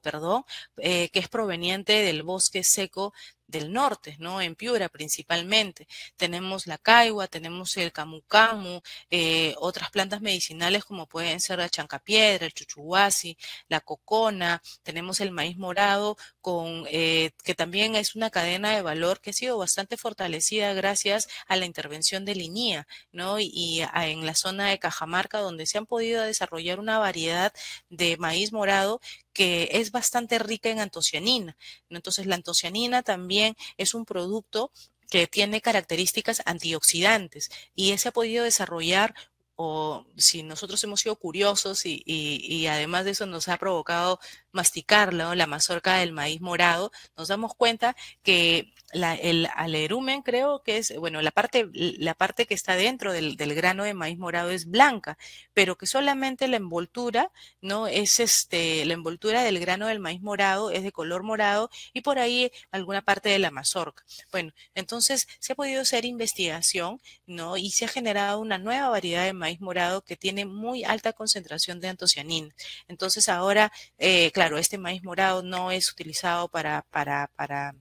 perdón, eh, que es proveniente del bosque seco del norte, ¿no? En Piura principalmente. Tenemos la caigua, tenemos el camucamu, eh, otras plantas medicinales como pueden ser la chancapiedra, el chuchuasi, la cocona, tenemos el maíz morado, con, eh, que también es una cadena de valor que ha sido bastante fortalecida gracias a la intervención de Linía, ¿no? Y, en la zona de Cajamarca, donde se han podido desarrollar una variedad de maíz morado que es bastante rica en antocianina. Entonces, la antocianina también es un producto que tiene características antioxidantes y ese ha podido desarrollar o si nosotros hemos sido curiosos y, y además de eso nos ha provocado masticarlo, la mazorca del maíz morado, nos damos cuenta que el alerumen, creo que es, bueno, la parte, la parte que está dentro del, grano de maíz morado es blanca, pero que solamente la envoltura, ¿no? Es este, la envoltura del grano del maíz morado es de color morado y por ahí alguna parte de la mazorca. Bueno, entonces se ha podido hacer investigación, ¿no? Y se ha generado una nueva variedad de maíz morado que tiene muy alta concentración de antocianina. Entonces ahora, eh, claro, claro, este maíz morado no es utilizado para, para, para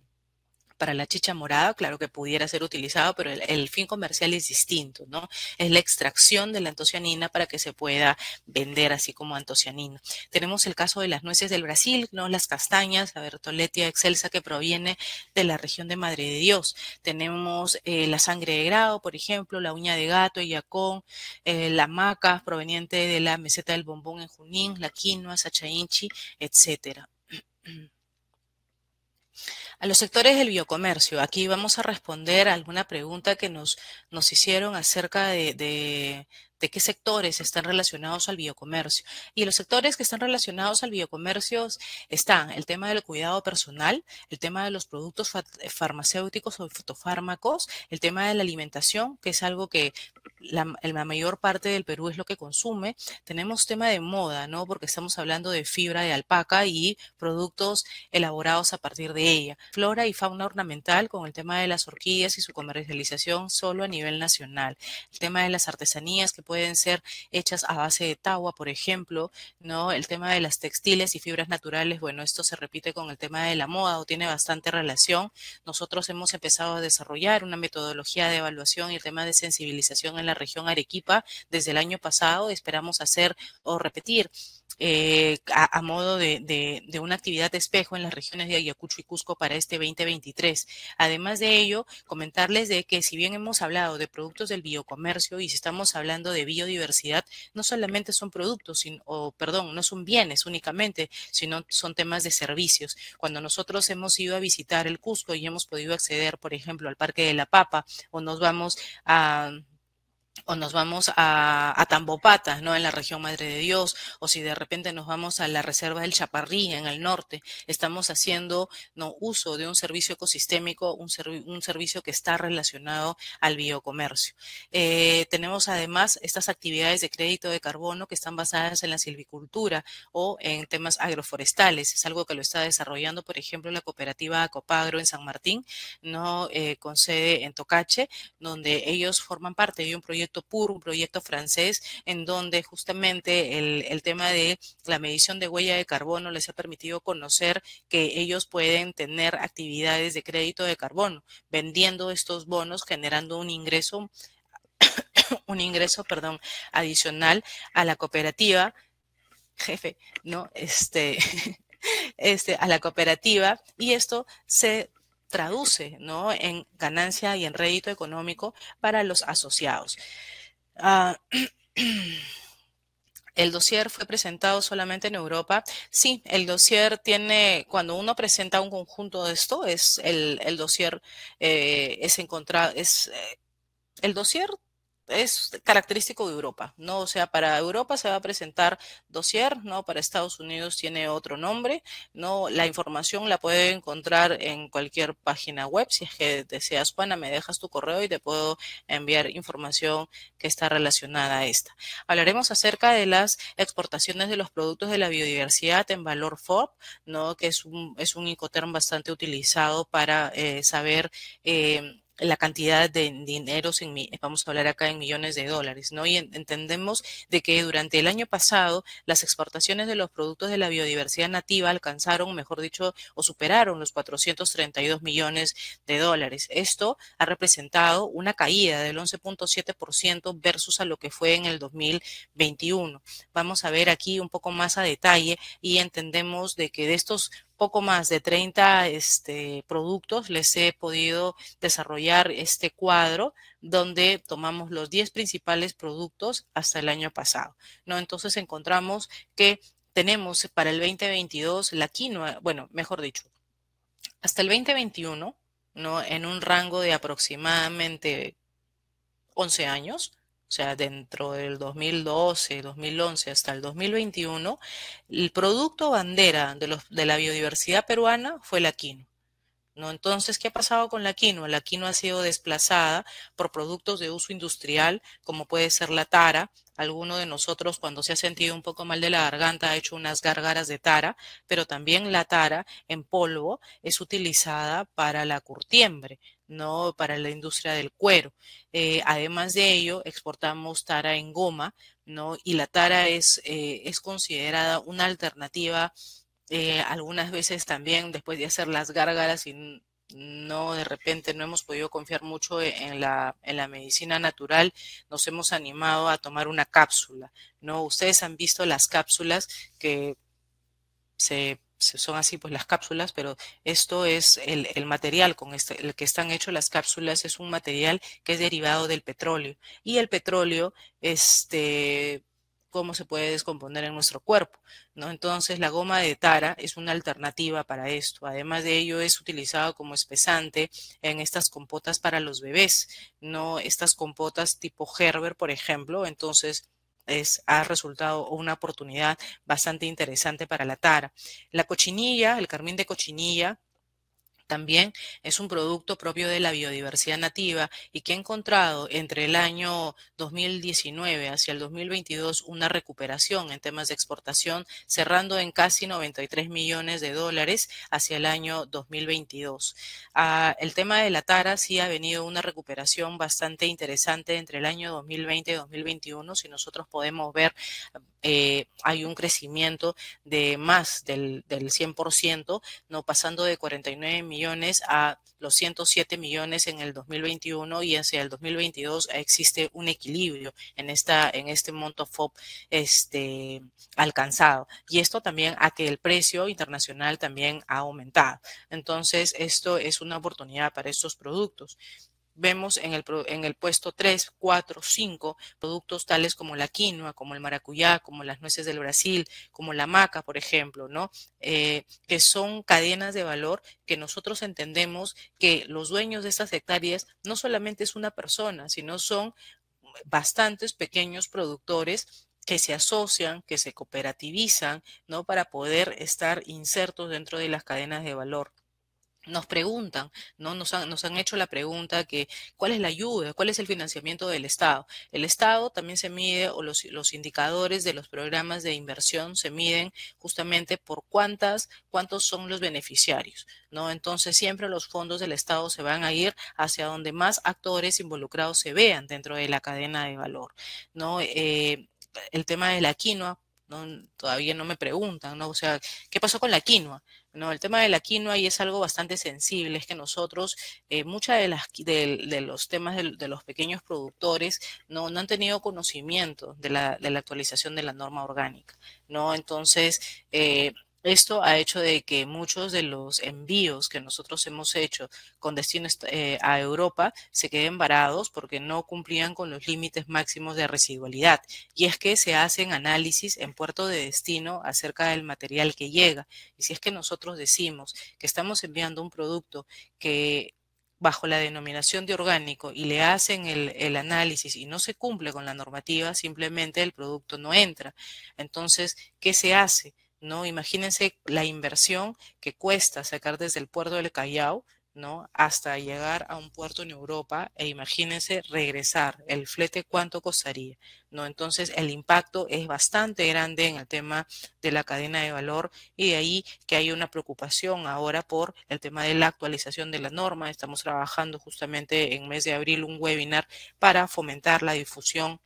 para la chicha morada, claro que pudiera ser utilizado, pero el, fin comercial es distinto, ¿no? Es la extracción de la antocianina para que se pueda vender así como antocianina. Tenemos el caso de las nueces del Brasil, ¿no? Las castañas, la Bertoletia excelsa que proviene de la región de Madre de Dios. Tenemos eh, la sangre de grado, por ejemplo, la uña de gato, yacón, eh, la maca proveniente de la meseta del bombón en Junín, la quinoa, sachainchi, etcétera. a los sectores del biocomercio. Aquí vamos a responder a alguna pregunta que nos, nos hicieron acerca de, de, de qué sectores están relacionados al biocomercio. Y los sectores que están relacionados al biocomercio están el tema del cuidado personal, el tema de los productos eh, farmacéuticos o fotofármacos, el tema de la alimentación, que es algo que la, la mayor parte del Perú es lo que consume. Tenemos tema de moda, ¿no? Porque estamos hablando de fibra de alpaca y productos elaborados a partir de ella. Flora y fauna ornamental con el tema de las orquídeas y su comercialización solo a nivel nacional. El tema de las artesanías que puede pueden ser hechas a base de tawa, por ejemplo, ¿no? El tema de las textiles y fibras naturales, bueno, esto se repite con el tema de la moda o tiene bastante relación. Nosotros hemos empezado a desarrollar una metodología de evaluación y el tema de sensibilización en la región Arequipa desde el año pasado. Esperamos hacer o repetir eh, a, modo de, de, una actividad de espejo en las regiones de Ayacucho y Cusco para este 2023. Además de ello, comentarles de que si bien hemos hablado de productos del biocomercio y si estamos hablando de biodiversidad, no solamente son productos, sino, o perdón, no son bienes únicamente, sino son temas de servicios. Cuando nosotros hemos ido a visitar el Cusco y hemos podido acceder, por ejemplo, al Parque de la Papa o nos vamos a o nos vamos a, Tambopata ¿no? En la región Madre de Dios, o si de repente nos vamos a la reserva del Chaparrí, en el norte, estamos haciendo ¿no? uso de un servicio ecosistémico, un, servicio que está relacionado al biocomercio. Eh, tenemos además estas actividades de crédito de carbono que están basadas en la silvicultura o en temas agroforestales. Es algo que lo está desarrollando, por ejemplo, la cooperativa Acopagro en San Martín, ¿no? Eh, con sede en Tocache, donde ellos forman parte de un proyecto proyecto PUR, un proyecto francés, en donde justamente el, el tema de la medición de huella de carbono les ha permitido conocer que ellos pueden tener actividades de crédito de carbono, vendiendo estos bonos, generando un ingreso un ingreso, perdón, adicional a la cooperativa, jefe, ¿no? Este, este, a la cooperativa, y esto se traduce ¿no? en ganancia y en rédito económico para los asociados. Ah, el dossier fue presentado solamente en Europa. Sí, el dossier tiene, cuando uno presenta un conjunto de esto, es el, el dossier eh, es encontrado, es eh, el dossier es característico de Europa, ¿no? O sea, para Europa se va a presentar dossier, ¿no? Para Estados Unidos tiene otro nombre, ¿no? La información la puede encontrar en cualquier página web. Si es que deseas, Juana, me dejas tu correo y te puedo enviar información que está relacionada a esta. Hablaremos acerca de las exportaciones de los productos de la biodiversidad en valor FOB, ¿no? Que es un, es un bastante utilizado para eh, saber... Eh, la cantidad de dineros, en, vamos a hablar acá en millones de dólares, ¿no? Y entendemos de que durante el año pasado las exportaciones de los productos de la biodiversidad nativa alcanzaron, mejor dicho, o superaron los 432 millones de dólares. Esto ha representado una caída del 11.7% versus a lo que fue en el 2021. Vamos a ver aquí un poco más a detalle y entendemos de que de estos poco más de 30 este, productos les he podido desarrollar este cuadro donde tomamos los 10 principales productos hasta el año pasado. ¿no? Entonces encontramos que tenemos para el 2022 la quinoa, bueno, mejor dicho, hasta el 2021, ¿no? en un rango de aproximadamente 11 años, o sea, dentro del 2012, 2011 hasta el 2021, el producto bandera de, la biodiversidad peruana fue la quinoa. ¿no? Entonces, ¿qué ha pasado con la quinoa? La quinoa ha sido desplazada por productos de uso industrial, como puede ser la tara. Alguno de nosotros, cuando se ha sentido un poco mal de la garganta, ha hecho unas gargaras de tara, pero también la tara en polvo es utilizada para la curtiembre. ¿no? para la industria del cuero. Eh, además de ello, exportamos tara en goma, ¿no? y la tara es, eh, es considerada una alternativa eh, algunas veces también después de hacer las gárgaras y no de repente no hemos podido confiar mucho e, en la, en la medicina natural, nos hemos animado a tomar una cápsula, ¿no? Ustedes han visto las cápsulas que se son así pues las cápsulas, pero esto es el, material con este, el que están hechos las cápsulas, es un material que es derivado del petróleo. Y el petróleo, este, cómo se puede descomponer en nuestro cuerpo. ¿no? Entonces, la goma de tara es una alternativa para esto. Además de ello, es utilizado como espesante en estas compotas para los bebés, ¿no? Estas compotas tipo Gerber, por ejemplo. Entonces, es, ha resultado una oportunidad bastante interesante para la tara. La cochinilla, el carmín de cochinilla, también es un producto propio de la biodiversidad nativa y que ha encontrado entre el año 2019 hacia el 2022 una recuperación en temas de exportación, cerrando en casi 93 millones de dólares hacia el año 2022. Ah, el tema de la tara sí ha venido una recuperación bastante interesante entre el año 2020 y 2021. Si nosotros podemos ver, eh, hay un crecimiento de más del, del 100%, no pasando de 49 millones millones a los 107 millones en el 2021 y hacia el 2022 existe un equilibrio en, esta, en este monto FOB este, alcanzado. Y esto también a que el precio internacional también ha aumentado. Entonces, esto es una oportunidad para estos productos vemos en el, en el puesto 3, 4, 5 productos tales como la quinoa, como el maracuyá, como las nueces del Brasil, como la maca, por ejemplo, ¿no? Eh, que son cadenas de valor que nosotros entendemos que los dueños de estas hectáreas no solamente es una persona, sino son bastantes pequeños productores que se asocian, que se cooperativizan, ¿no? Para poder estar insertos dentro de las cadenas de valor nos preguntan, ¿no? Nos han, nos han, hecho la pregunta que cuál es la ayuda, cuál es el financiamiento del Estado. El Estado también se mide, o los, indicadores de los programas de inversión se miden justamente por cuántas, cuántos son los beneficiarios, ¿no? Entonces siempre los fondos del Estado se van a ir hacia donde más actores involucrados se vean dentro de la cadena de valor, ¿no? Eh, el tema de la quinoa, no, todavía no me preguntan, ¿no? O sea, ¿qué pasó con la quinoa? No, el tema de la quinoa y es algo bastante sensible, es que nosotros, eh, muchas de las de, los temas de, los pequeños productores no, no han tenido conocimiento de la, de la, actualización de la norma orgánica, ¿no? Entonces, eh, esto ha hecho de que muchos de los envíos que nosotros hemos hecho con destino eh, a Europa se queden varados porque no cumplían con los límites máximos de residualidad. Y es que se hacen análisis en puerto de destino acerca del material que llega. Y si es que nosotros decimos que estamos enviando un producto que bajo la denominación de orgánico y le hacen el, análisis y no se cumple con la normativa, simplemente el producto no entra. Entonces, ¿qué se hace? ¿no? Imagínense la inversión que cuesta sacar desde el puerto del Callao, ¿no? Hasta llegar a un puerto en Europa e imagínense regresar, el flete cuánto costaría, ¿no? Entonces el impacto es bastante grande en el tema de la cadena de valor y de ahí que hay una preocupación ahora por el tema de la actualización de la norma. Estamos trabajando justamente en mes de abril un webinar para fomentar la difusión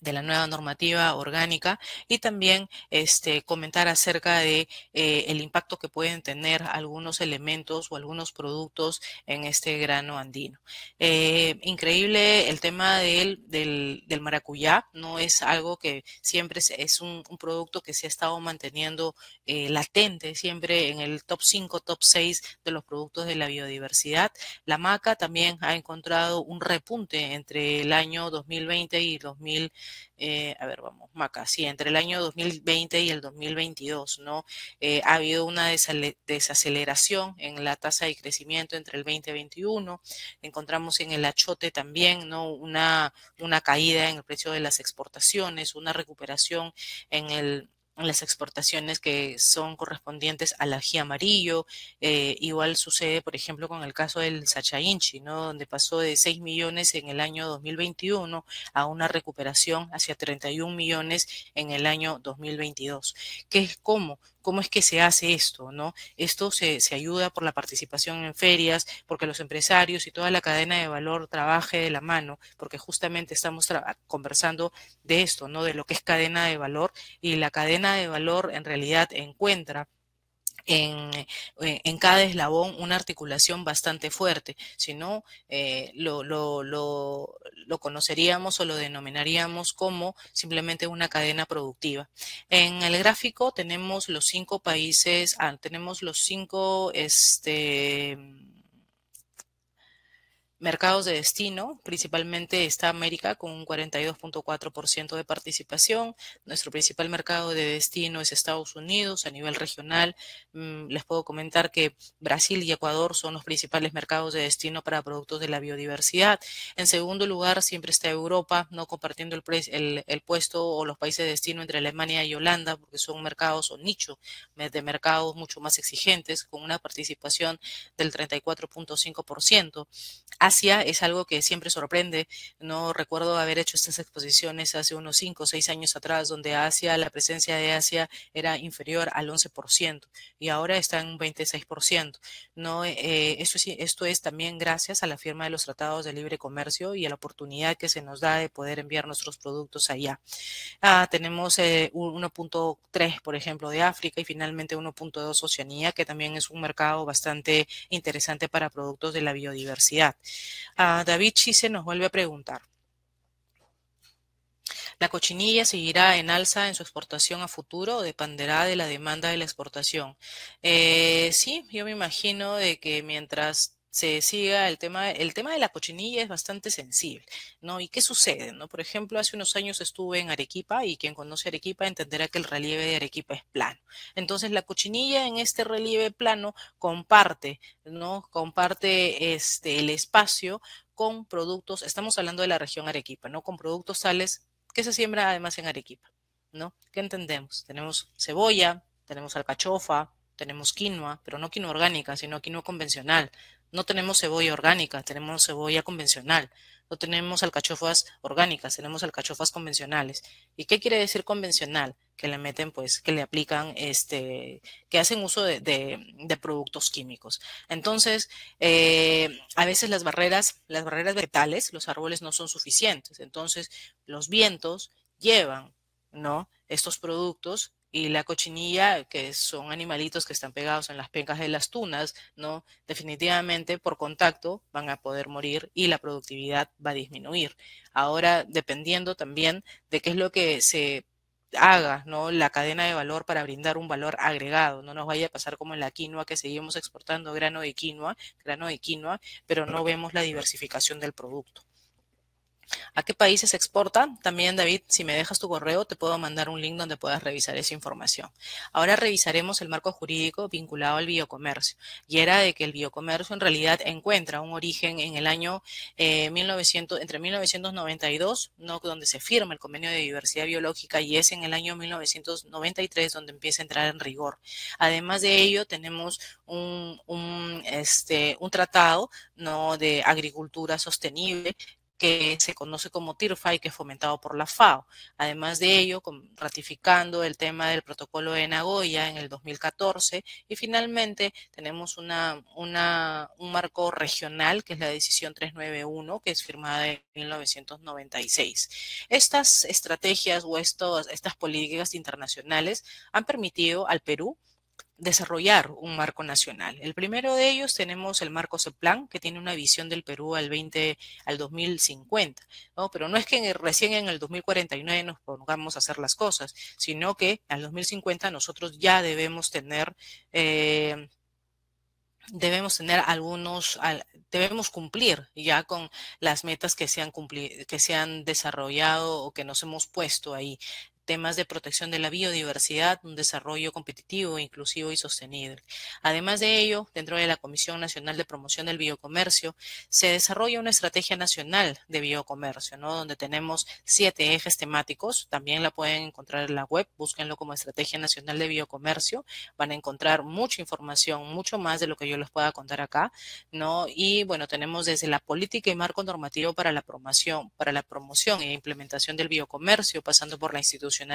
de la nueva normativa orgánica y también este, comentar acerca de eh, el impacto que pueden tener algunos elementos o algunos productos en este grano andino. Eh, increíble el tema del, del, maracuyá, no es algo que siempre es, un, producto que se ha estado manteniendo eh, latente, siempre en el top 5, top 6 de los productos de la biodiversidad. La maca también ha encontrado un repunte entre el año 2020 y 2020 eh, a ver, vamos, Maca, sí, entre el año 2020 y el 2022, ¿no? Eh, ha habido una desaceleración en la tasa de crecimiento entre el 2021. Encontramos en el achote también, ¿no? Una, una caída en el precio de las exportaciones, una recuperación en el las exportaciones que son correspondientes la ají amarillo. Eh, igual sucede, por ejemplo, con el caso del Sachainchi, ¿no? donde pasó de 6 millones en el año 2021 a una recuperación hacia 31 millones en el año 2022. ¿Qué es cómo? cómo es que se hace esto, ¿no? Esto se, se, ayuda por la participación en ferias, porque los empresarios y toda la cadena de valor trabaje de la mano, porque justamente estamos conversando de esto, ¿no? De lo que es cadena de valor y la cadena de valor en realidad encuentra eh, en, cada eslabón una articulación bastante fuerte, si no eh, lo, lo, conoceríamos o lo denominaríamos como simplemente una cadena productiva. En el gráfico tenemos los cinco países, ah, tenemos los cinco, este, Mercados de destino, principalmente está América con un 42.4% de participación. Nuestro principal mercado de destino es Estados Unidos a nivel regional. Mm, les puedo comentar que Brasil y Ecuador son los principales mercados de destino para productos de la biodiversidad. En segundo lugar, siempre está Europa, no compartiendo el, el, puesto o los países de destino entre Alemania y Holanda, porque son mercados o nicho de mercados mucho más exigentes, con una participación del 34.5%. Asia es algo que siempre sorprende. No recuerdo haber hecho estas exposiciones hace unos 5 o 6 años atrás, donde Asia, la presencia de Asia era inferior al 11% y ahora está en un 26%. Eh, esto, es, también gracias a la firma de los tratados de libre comercio y a la oportunidad que se nos da de poder enviar nuestros productos allá. Ah, tenemos 1.3, eh, por ejemplo, de África y finalmente 1.2 Oceanía, que también es un mercado bastante interesante para productos de la biodiversidad. A David Chise nos vuelve a preguntar. ¿La cochinilla seguirá en alza en su exportación a futuro o dependerá de la demanda de la exportación? Eh, sí, yo me imagino de que mientras se siga el tema, el tema de la cochinilla es bastante sensible, ¿no? ¿Y qué sucede? ¿no? Por ejemplo, hace unos años estuve en Arequipa y quien conoce Arequipa entenderá que el relieve de Arequipa es plano. Entonces, la cochinilla en este relieve plano comparte, ¿no? Comparte este, el espacio con productos, estamos hablando de la región Arequipa, ¿no? Con productos sales que se siembra además en Arequipa, ¿no? ¿Qué entendemos? Tenemos cebolla, tenemos alcachofa, tenemos quinoa, pero no quinoa orgánica, sino quinoa convencional, no tenemos cebolla orgánica, tenemos cebolla convencional. No tenemos alcachofas orgánicas, tenemos alcachofas convencionales. ¿Y qué quiere decir convencional? Que le meten, pues, que le aplican, este, que hacen uso de, productos químicos. Entonces, eh, a veces las barreras, las barreras vegetales, los árboles no son suficientes. Entonces, los vientos llevan, ¿no? Estos productos y la cochinilla, que son animalitos que están pegados en las pencas de las tunas, ¿no? Definitivamente por contacto van a poder morir y la productividad va a disminuir. Ahora, dependiendo también de qué es lo que se haga ¿no? la cadena de valor para brindar un valor agregado. No nos vaya a pasar como en la quinoa, que seguimos exportando grano de quinoa, grano de quinoa, pero no vemos la diversificación del producto. ¿A qué países exporta? También, David, si me dejas tu correo, te puedo mandar un link donde puedas revisar esa información. Ahora revisaremos el marco jurídico vinculado al biocomercio. Y era de que el biocomercio en realidad encuentra un origen en el año 1900, eh, entre 1992, donde se firma el convenio de diversidad biológica, y es en el año 1993 donde empieza a entrar en rigor. Además de ello, tenemos un, este, un tratado ¿no? de agricultura sostenible que se conoce como TIRFA y que es fomentado por la FAO. Además de ello, ratificando el tema del protocolo de Nagoya en el 2014 y finalmente tenemos una, un marco regional que es la decisión 391 que es firmada en 1996. Estas estrategias o estas políticas internacionales han permitido al Perú desarrollar un marco nacional. El primero de ellos tenemos el marco CEPLAN, que tiene una visión del Perú al 20 al 2050, ¿no? Pero no es que recién en el 2049 nos pongamos a hacer las cosas, sino que al 2050 nosotros ya debemos tener eh, debemos tener algunos, debemos cumplir ya con las metas que se han, que se han desarrollado o que nos hemos puesto ahí temas de protección de la biodiversidad, un desarrollo competitivo, inclusivo y sostenible. Además de ello, dentro de la Comisión Nacional de Promoción del Biocomercio, se desarrolla una estrategia nacional de biocomercio, ¿no? donde tenemos siete ejes temáticos. También la pueden encontrar en la web, búsquenlo como Estrategia Nacional de Biocomercio. Van a encontrar mucha información, mucho más de lo que yo les pueda contar acá. ¿no? Y bueno, tenemos desde la política y marco normativo para la promoción, para la promoción e implementación del biocomercio, pasando por la institución el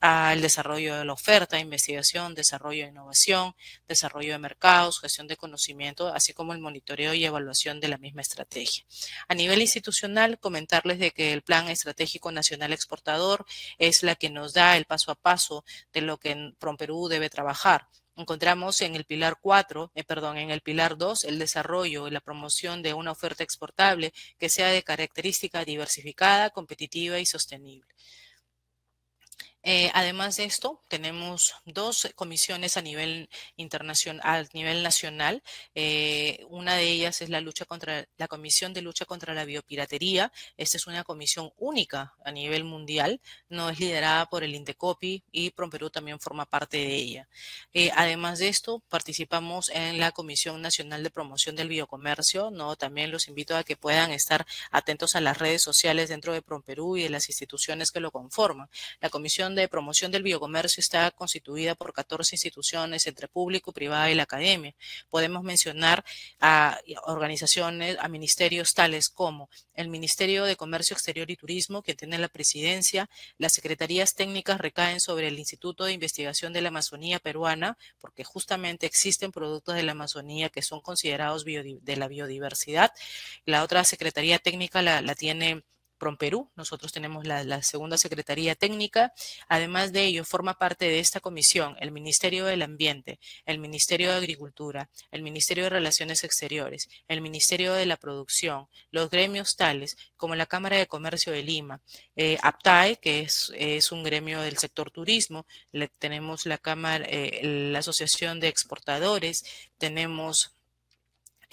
al desarrollo de la oferta, investigación, desarrollo de innovación, desarrollo de mercados, gestión de conocimiento, así como el monitoreo y evaluación de la misma estrategia. A nivel institucional, comentarles de que el Plan Estratégico Nacional Exportador es la que nos da el paso a paso de lo que PROMPERÚ debe trabajar encontramos en el pilar 4, eh, perdón, en el pilar 2, el desarrollo y la promoción de una oferta exportable que sea de característica diversificada, competitiva y sostenible. Eh, además de esto, tenemos dos comisiones a nivel internacional, a nivel nacional. Eh, una de ellas es la lucha contra la Comisión de Lucha contra la Biopiratería. Esta es una comisión única a nivel mundial. No es liderada por el INDECOPI y PromPerú también forma parte de ella. Eh, además de esto, participamos en la Comisión Nacional de Promoción del Biocomercio. No, también los invito a que puedan estar atentos a las redes sociales dentro de PromPerú y de las instituciones que lo conforman. La comisión de Promoción del Biocomercio está constituida por 14 instituciones entre público, privada y la academia. Podemos mencionar a organizaciones, a ministerios tales como el Ministerio de Comercio Exterior y Turismo, que tiene la presidencia, las secretarías técnicas recaen sobre el Instituto de Investigación de la Amazonía Peruana, porque justamente existen productos de la Amazonía que son considerados de la biodiversidad. La otra secretaría técnica la tiene Perú, Nosotros tenemos la, segunda Secretaría Técnica. Además de ello, forma parte de esta comisión el Ministerio del Ambiente, el Ministerio de Agricultura, el Ministerio de Relaciones Exteriores, el Ministerio de la Producción, los gremios tales como la Cámara de Comercio de Lima, eh, APTAE, que es, un gremio del sector turismo, tenemos la Cámara, eh, la Asociación de Exportadores, tenemos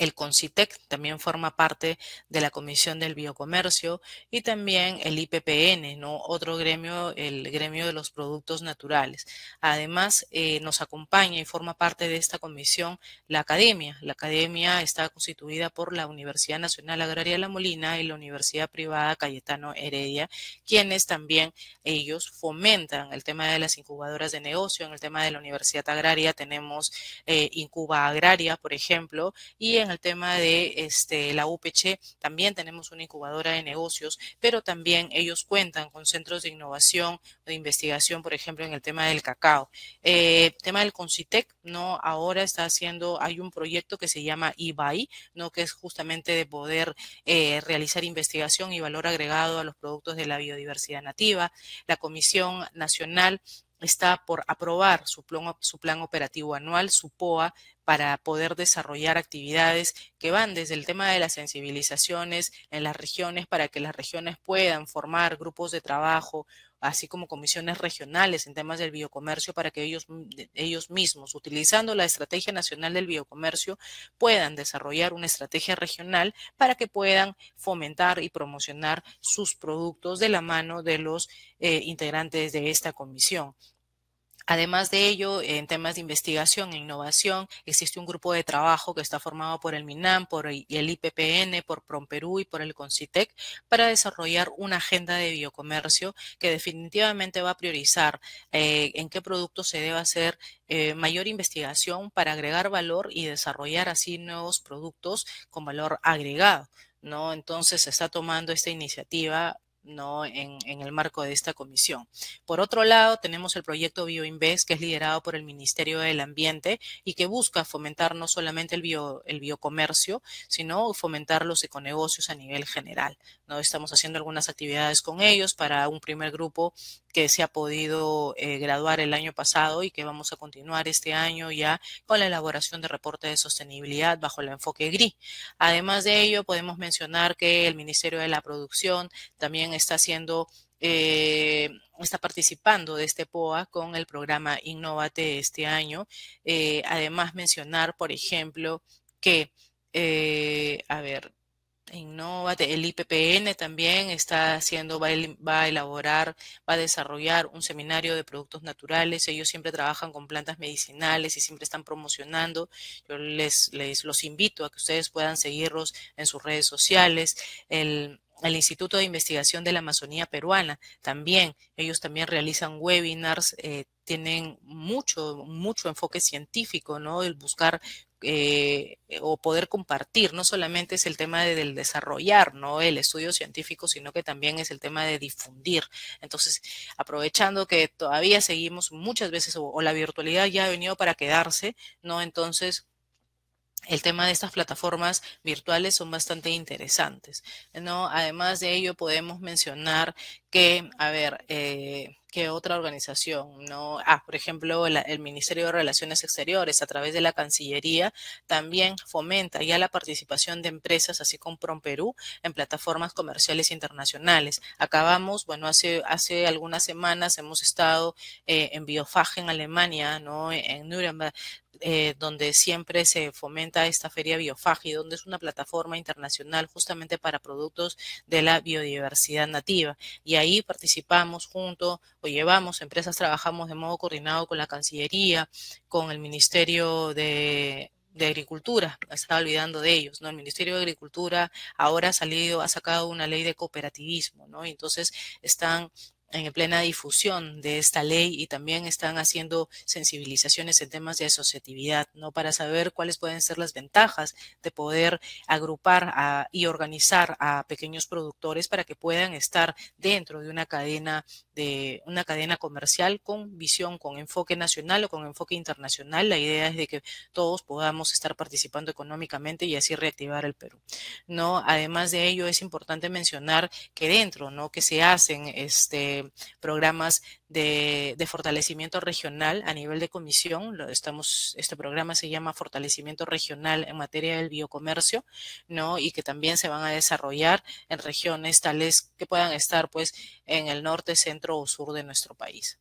el CONCITEC también forma parte de la Comisión del Biocomercio y también el IPPN, ¿no? otro gremio, el gremio de los productos naturales. Además, eh, nos acompaña y forma parte de esta comisión la academia. La academia está constituida por la Universidad Nacional Agraria La Molina y la Universidad Privada Cayetano Heredia, quienes también ellos fomentan el tema de las incubadoras de negocio. En el tema de la Universidad Agraria tenemos eh, Incuba Agraria, por ejemplo, y en el tema de este, la UPC, también tenemos una incubadora de negocios, pero también ellos cuentan con centros de innovación, de investigación, por ejemplo, en el tema del cacao. Eh, tema del Concitec, ¿no? Ahora está haciendo, hay un proyecto que se llama IBAI, ¿no? Que es justamente de poder eh, realizar investigación y valor agregado a los productos de la biodiversidad nativa. La Comisión Nacional está por aprobar su plan, su plan operativo anual, su POA, para poder desarrollar actividades que van desde el tema de las sensibilizaciones en las regiones para que las regiones puedan formar grupos de trabajo así como comisiones regionales en temas del biocomercio para que mm, ellos, mismos, utilizando la Estrategia Nacional del Biocomercio, puedan desarrollar una estrategia regional para que puedan fomentar y promocionar sus productos de la mano de los eh, integrantes de esta comisión. Además de ello, en temas de investigación e innovación, existe un grupo de trabajo que está formado por el MINAM, por el IPPN, por PROMPERÚ y por el CONCITEC para desarrollar una agenda de biocomercio que definitivamente va a priorizar eh, en qué productos se debe hacer eh, mayor investigación para agregar valor y desarrollar así nuevos productos con valor agregado. ¿no? Entonces se está tomando esta iniciativa ¿no? En, el marco de esta comisión. Por otro lado, tenemos el proyecto BioInvest, que es liderado por el Ministerio del Ambiente y que busca fomentar no solamente el, bio, el biocomercio, sino fomentar los econegocios a nivel general. ¿no? Estamos haciendo algunas actividades con ellos para un primer grupo que se ha podido eh, graduar el año pasado y que vamos a continuar este año ya con la elaboración de reporte de sostenibilidad bajo el enfoque GRI. Además de ello, podemos mencionar que el Ministerio de la Producción también está haciendo, eh, está participando de este POA con el programa Innovate este año. Eh, además, mencionar, por ejemplo, que, eh, a ver, Innovate, el IPPN también está haciendo, va, a elaborar, va a desarrollar un seminario de productos naturales. Ellos siempre trabajan con plantas medicinales y siempre están promocionando. Yo les, les los invito a que ustedes puedan seguirlos en sus redes sociales. El, el Instituto de Investigación de la Amazonía Peruana. También, ellos también realizan webinars, eh, tienen mucho, mucho enfoque científico, ¿no? El buscar eh, o poder compartir, no solamente es el tema del desarrollar, ¿no? El estudio científico, sino que también es el tema de difundir. Entonces, aprovechando que todavía seguimos muchas veces, o, o la virtualidad ya ha venido para quedarse, ¿no? Entonces, el tema de estas plataformas virtuales son bastante interesantes. ¿no? Además de ello, podemos mencionar que, a ver, eh, ¿qué otra organización, ¿no? Ah, por ejemplo, el Ministerio de Relaciones Exteriores, a través de la Cancillería, también fomenta ya la participación de empresas, así como Perú en plataformas comerciales internacionales. Acabamos, bueno, hace, hace algunas semanas hemos estado eh, en Biofage, en Alemania, ¿no? En Nuremberg, eh, donde siempre se fomenta esta feria Biofagi, donde es una plataforma internacional justamente para productos de la biodiversidad nativa. Y ahí participamos junto o llevamos, empresas trabajamos de modo coordinado con la Cancillería, con el Ministerio de Agricultura, estaba olvidando de ellos, ¿no? El Ministerio de Agricultura ahora ha salido, ha sacado una ley de cooperativismo, ¿no? entonces están en plena difusión de esta ley y también están haciendo sensibilizaciones en temas de asociatividad, ¿no? Para saber cuáles pueden ser las ventajas de poder agrupar y organizar a pequeños productores para que puedan estar dentro de una cadena de una cadena comercial con visión, con enfoque nacional o con enfoque internacional. La idea es de que todos podamos estar participando económicamente y así reactivar el Perú. ¿No? Además de ello es importante mencionar que dentro, ¿no? que se hacen este eh, programas de, fortalecimiento regional a nivel de comisión. estamos, este programa se llama Fortalecimiento Regional en materia del biocomercio, ¿no? Y que también se van a desarrollar en regiones tales que puedan estar, pues, en el norte, centro o sur de nuestro país.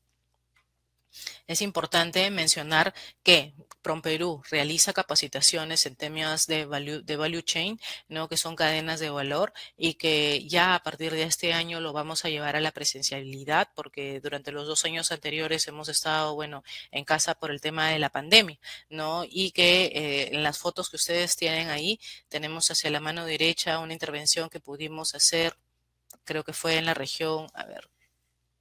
Es importante mencionar que PromPerú realiza capacitaciones en temas de value, de value chain, ¿no? que son cadenas de valor y que ya a partir de este año lo vamos a llevar a la presencialidad porque durante los dos años anteriores hemos estado bueno, en casa por el tema de la pandemia ¿no? y que eh, en las fotos que ustedes tienen ahí tenemos hacia la mano derecha una intervención que pudimos hacer, creo que fue en la región, a ver,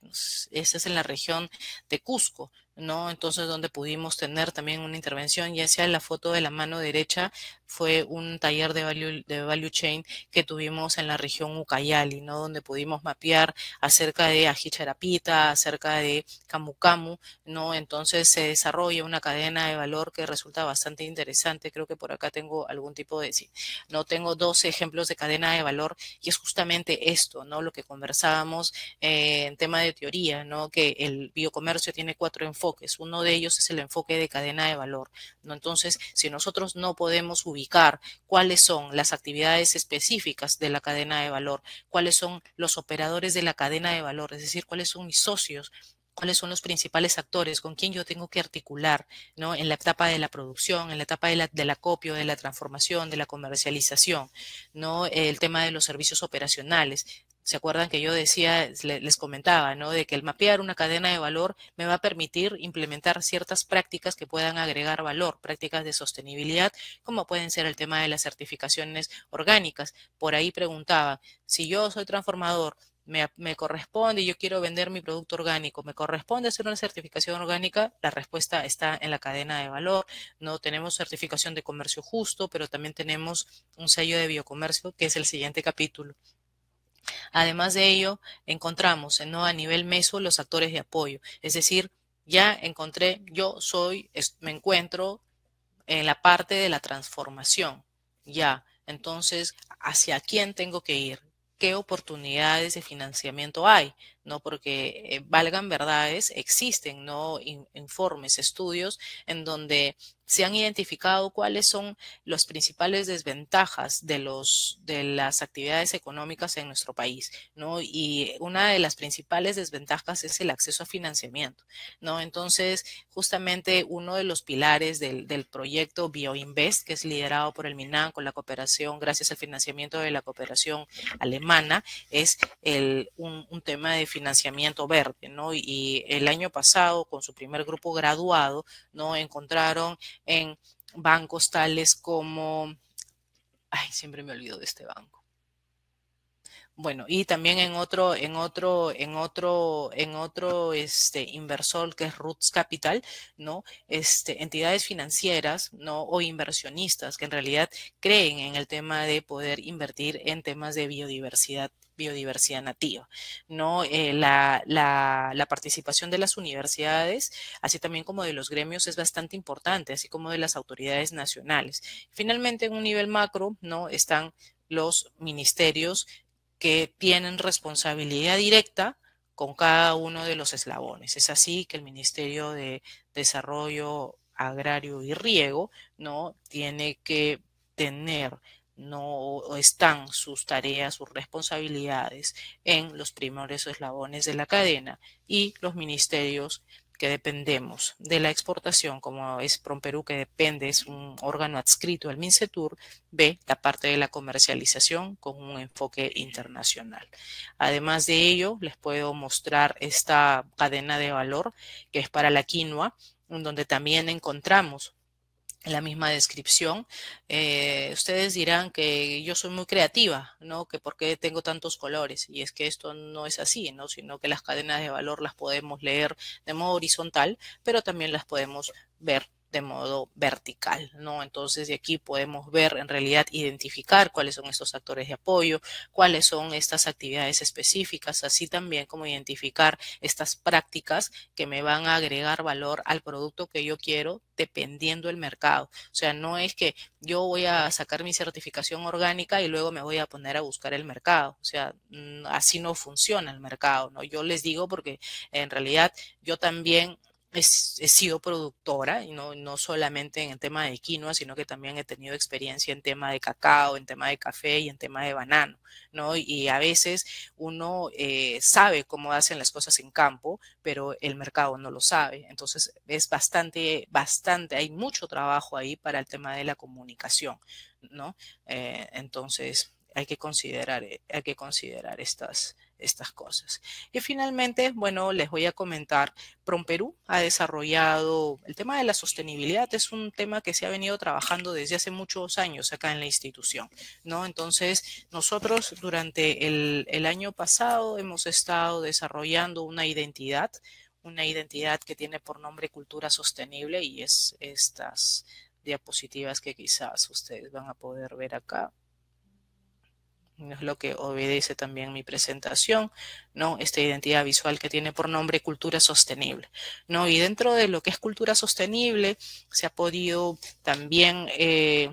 pues, esa es en la región de Cusco, ¿no? Entonces, donde pudimos tener también una intervención, ya sea en la foto de la mano derecha, fue un taller de value, de value chain que tuvimos en la región Ucayali, ¿no? Donde pudimos mapear acerca de Ajicharapita, acerca de Camucamu, ¿no? Entonces se desarrolla una cadena de valor que resulta bastante interesante. Creo que por acá tengo algún tipo de, no tengo dos ejemplos de cadena de valor y es justamente esto, ¿no? Lo que conversábamos eh, en tema de teoría, ¿no? Que el biocomercio tiene cuatro enfoques uno de ellos es el enfoque de cadena de valor. ¿no? Entonces, si nosotros no podemos ubicar cuáles son las actividades específicas de la cadena de valor, cuáles son los operadores de la cadena de valor, es decir, cuáles son mis socios cuáles son los principales actores, con quien yo tengo que articular, ¿no? En la etapa de la producción, en la etapa del acopio, de la transformación, de la comercialización, ¿no? El tema de los servicios operacionales, ¿Se acuerdan que yo decía, les comentaba, ¿no? De que el mapear una cadena de valor me va a permitir implementar ciertas prácticas que puedan agregar valor, prácticas de sostenibilidad, como pueden ser el tema de las certificaciones orgánicas. Por ahí preguntaba, si yo soy transformador, me, corresponde y yo quiero vender mi producto orgánico, me corresponde hacer una certificación orgánica, la respuesta está en la cadena de valor. No tenemos certificación de comercio justo, pero también tenemos un sello de biocomercio, que es el siguiente capítulo. Además de ello, encontramos eh, ¿no? a nivel meso los actores de apoyo, es decir, ya encontré, yo soy, me encuentro en la parte de la transformación, ya, entonces, ¿hacia quién tengo que ir? ¿Qué oportunidades de financiamiento hay? ¿no? Porque eh, valgan verdades, existen, ¿no? informes, estudios en donde se han identificado cuáles son las principales desventajas de, los, de las actividades económicas en nuestro país, ¿no? Y una de las principales desventajas es el acceso a financiamiento, ¿no? Entonces, justamente uno de los pilares del, proyecto BioInvest, que es liderado por el Minam, con la cooperación, gracias al financiamiento de la cooperación alemana, es un, un tema de financiamiento financiamiento verde, ¿no? Y el año pasado, con su primer grupo graduado, ¿no? Encontraron en bancos tales como, ay, siempre me olvido de este banco. Bueno, y también en otro, en otro, en otro, en otro este, inversor que es Roots Capital, ¿no? Este, entidades financieras, ¿no? O inversionistas que en realidad creen en el tema de poder invertir en temas de biodiversidad biodiversidad nativa. ¿no? Eh, la, la, participación de las universidades, así también como de los gremios, es bastante importante, así como de las autoridades nacionales. Finalmente, en un nivel macro, ¿no? están los ministerios que tienen responsabilidad directa con cada uno de los eslabones. Es así que el Ministerio de Desarrollo Agrario y Riego ¿no? tiene que tener no están sus tareas, sus responsabilidades en los primeros eslabones de la cadena y los ministerios que dependemos de la exportación, como es Promperú, que depende, es un órgano adscrito al MINCETUR, ve la parte de la comercialización con un enfoque internacional. Además de ello, les puedo mostrar esta cadena de valor que es para la quinoa, donde también encontramos la misma descripción. Eh, ustedes dirán que yo soy muy creativa, ¿no? Que porque tengo tantos colores. Y es que esto no es así, ¿no? Sino que las cadenas de valor las podemos leer de modo horizontal, pero también las podemos ver de modo vertical, ¿no? Entonces, de aquí podemos ver, en realidad, identificar cuáles son estos actores de apoyo, cuáles son estas actividades específicas, así también como identificar estas prácticas que me van a agregar valor al producto que yo quiero dependiendo del mercado. O sea, no es que yo voy a sacar mi certificación orgánica y luego me voy a poner a buscar el mercado. O sea, mm, así no funciona el mercado, ¿no? Yo les digo porque en realidad yo también he sido productora y no, no solamente en el tema de quinoa, sino que también he tenido experiencia en tema de cacao, en tema de café y en tema de banano, ¿no? Y a veces uno eh, sabe cómo hacen las cosas en campo, pero el mercado no lo sabe. Entonces es bastante, bastante, hay mucho trabajo ahí para el tema de la comunicación, ¿no? Eh, entonces hay que considerar, eh, hay que considerar estas, estas cosas. Y finalmente, bueno, les voy a comentar, Perú ha desarrollado el tema de la sostenibilidad, es un tema que se ha venido trabajando desde hace muchos años acá en la institución, ¿no? Entonces, nosotros durante el, el año pasado hemos estado desarrollando una identidad, una identidad que tiene por nombre cultura sostenible y es estas diapositivas que quizás ustedes van a poder ver acá es lo que obedece también mi presentación, ¿no? Esta identidad visual que tiene por nombre cultura sostenible, ¿no? Y dentro de lo que es cultura sostenible, se ha podido también eh,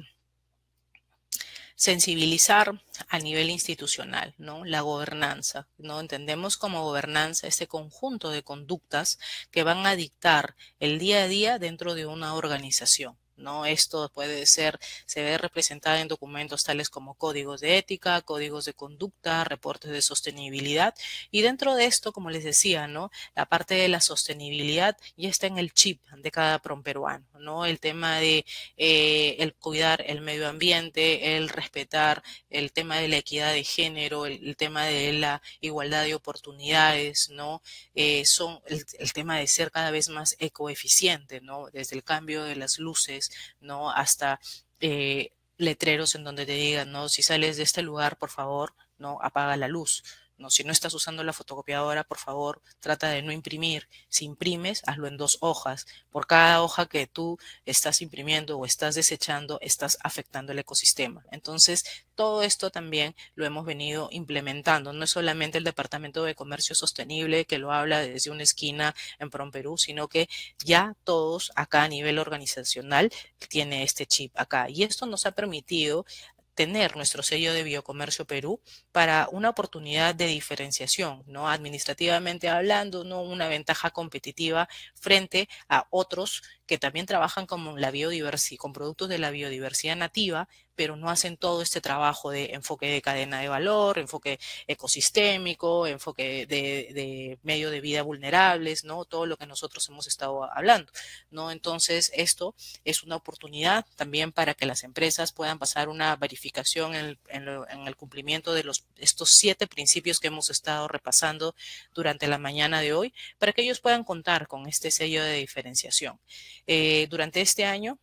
sensibilizar a nivel institucional, ¿no? La gobernanza, ¿no? Entendemos como gobernanza este conjunto de conductas que van a dictar el día a día dentro de una organización, ¿no? Esto puede ser, se ve representado en documentos tales como códigos de ética, códigos de conducta, reportes de sostenibilidad. Y dentro de esto, como les decía, ¿no? La parte de la sostenibilidad ya está en el chip de cada promperuano, ¿no? El tema de eh, el cuidar el medio ambiente, el respetar el tema de la equidad de género, el, tema de la igualdad de oportunidades, ¿no? Eh, son el, el tema de ser cada vez más ecoeficiente, ¿no? Desde el cambio de las luces, ¿no? Hasta eh, letreros en donde te digan, ¿no? Si sales de este lugar, por favor, no apaga la luz, si no estás usando la fotocopiadora, por favor, trata de no imprimir. Si imprimes, hazlo en dos hojas. Por cada hoja que tú estás imprimiendo o estás desechando, estás afectando el ecosistema. Entonces, todo esto también lo hemos venido implementando. No es solamente el Departamento de Comercio Sostenible que lo habla desde una esquina en Prom Perú, sino que ya todos acá a nivel organizacional tiene este chip acá. Y esto nos ha permitido tener nuestro sello de Biocomercio Perú para una oportunidad de diferenciación, ¿no? Administrativamente hablando, ¿no? Una ventaja competitiva frente a otros que también trabajan con, la biodiversidad, con productos de la biodiversidad nativa, pero no hacen todo este trabajo de enfoque de cadena de valor, enfoque ecosistémico, enfoque de, medio de vida vulnerables, ¿no? Todo lo que nosotros hemos estado hablando, ¿no? Entonces, esto es una oportunidad también para que las empresas puedan pasar una verificación en, el cumplimiento de los, estos siete principios que hemos estado repasando durante la mañana de hoy, para que ellos puedan contar con este sello de diferenciación. Eh, durante este año.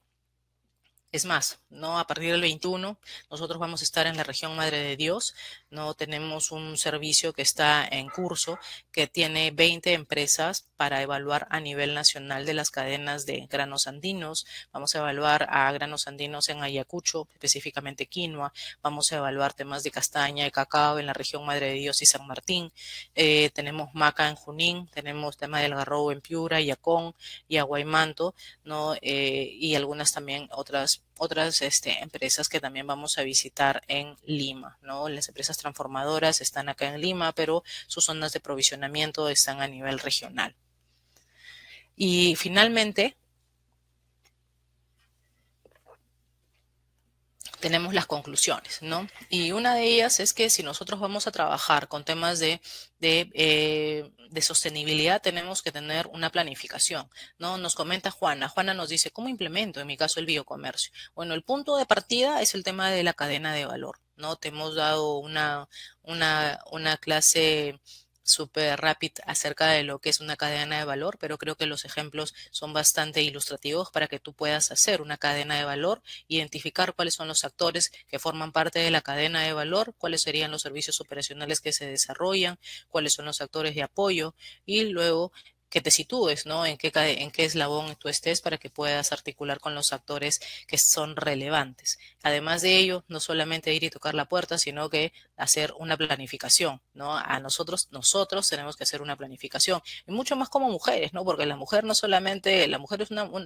Es más, ¿no? a partir del 21 nosotros vamos a estar en la región Madre de Dios. ¿no? Tenemos un servicio que está en curso que tiene 20 empresas para evaluar a nivel nacional de las cadenas de granos andinos. Vamos a evaluar a granos andinos en Ayacucho, específicamente quinoa. Vamos a evaluar temas de castaña y cacao en la región Madre de Dios y San Martín. Eh, tenemos maca en Junín, tenemos tema del garrobo en Piura, Yacón y Aguaymanto, eh, y algunas también otras otras este, empresas que también vamos a visitar en Lima, ¿no? Las empresas transformadoras están acá en Lima, pero sus zonas de provisionamiento están a nivel regional. Y finalmente, tenemos las conclusiones, ¿no? Y una de ellas es que si nosotros vamos a trabajar con temas de, eh, de, sostenibilidad, tenemos que tener una planificación, ¿no? Nos comenta Juana, Juana nos dice, ¿cómo implemento en mi caso el biocomercio? Bueno, el punto de partida es el tema de la cadena de valor, ¿no? Te hemos dado una, una, una clase súper rápido acerca de lo que es una cadena de valor, pero creo que los ejemplos son bastante ilustrativos para que tú puedas hacer una cadena de valor, identificar cuáles son los actores que forman parte de la cadena de valor, cuáles serían los servicios operacionales que se desarrollan, cuáles son los actores de apoyo y luego que te sitúes, ¿no? En qué, en qué eslabón tú estés para que puedas articular con los actores que son relevantes. Además de ello, no solamente ir y tocar la puerta, sino que hacer una planificación, ¿no? A nosotros, nosotros tenemos que hacer una planificación, y mucho más como mujeres, ¿no? Porque la mujer no solamente, la mujer es una, un,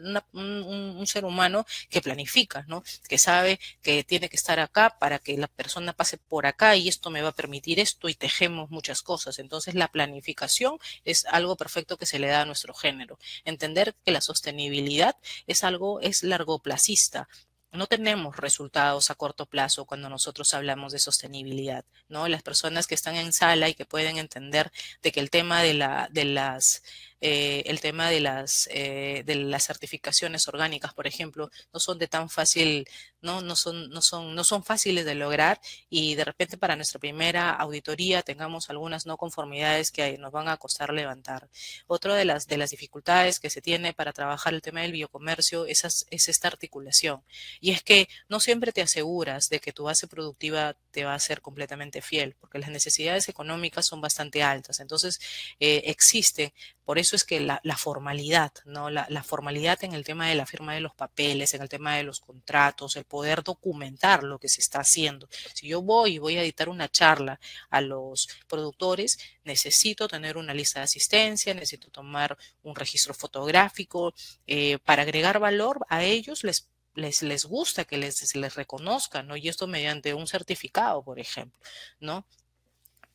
ser humano que planifica, ¿no? Que sabe que tiene que estar acá para que la persona pase por acá y esto me va a permitir esto y tejemos muchas cosas. Entonces, la planificación es algo perfecto que se le da a nuestro género. Entender que la sostenibilidad es algo, es largoplacista, no tenemos resultados a corto plazo cuando nosotros hablamos de sostenibilidad, ¿no? Las personas que están en sala y que pueden entender de que el tema de, la, de las eh, el tema de las, eh, de las certificaciones orgánicas, por ejemplo, no son de tan fácil, ¿no? No, son, no, son, no son fáciles de lograr y de repente para nuestra primera auditoría tengamos algunas no conformidades que nos van a costar levantar. Otra de las, de las dificultades que se tiene para trabajar el tema del biocomercio es, es esta articulación. Y es que no siempre te aseguras de que tu base productiva te va a ser completamente fiel, porque las necesidades económicas son bastante altas. Entonces, eh, existe por eso es que la, formalidad, ¿no? La, formalidad en el tema de la firma de los papeles, en el tema de los contratos, el poder documentar lo que se está haciendo. Si yo voy y voy a editar una charla a los productores, necesito tener una lista de asistencia, necesito tomar un registro fotográfico. Eh, para agregar valor a ellos, les les, les, gusta que les, les reconozcan, ¿no? Y esto mediante un certificado, por ejemplo, ¿no?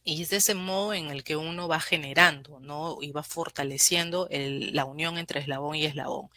Y es de ese modo en el que uno va generando, ¿no? Y va fortaleciendo la unión entre eslabón y eslabón.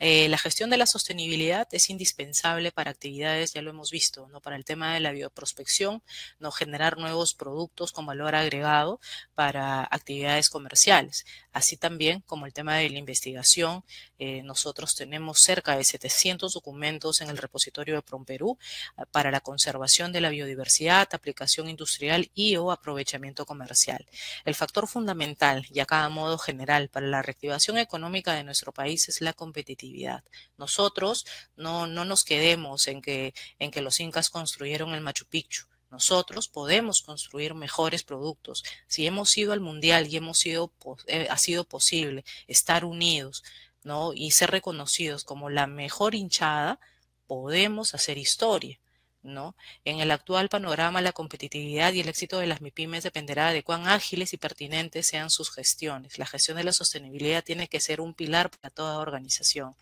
Eh, la gestión de la sostenibilidad es indispensable para actividades, ya lo hemos visto, ¿no? Para el tema de la bioprospección, ¿no? Generar nuevos productos con valor agregado para actividades comerciales. Así también como el tema de la investigación, eh, nosotros tenemos cerca de 700 documentos en el repositorio de PROMPERÚ eh, para la conservación de la biodiversidad, aplicación industrial y o aprovechamiento comercial. El factor fundamental y a cada modo general para la reactivación económica de nuestro país es la competitividad. Nosotros no, no nos quedemos en que, en que los incas construyeron el Machu Picchu. Nosotros podemos construir mejores productos. Si hemos ido al mundial y hemos sido, eh, ha sido posible estar unidos ¿no? y ser reconocidos como la mejor hinchada, podemos hacer historia. ¿no? En el actual panorama, la competitividad y el éxito de las MIPIMES dependerá de cuán ágiles y pertinentes sean sus gestiones. La gestión de la sostenibilidad tiene que ser un pilar para toda organización,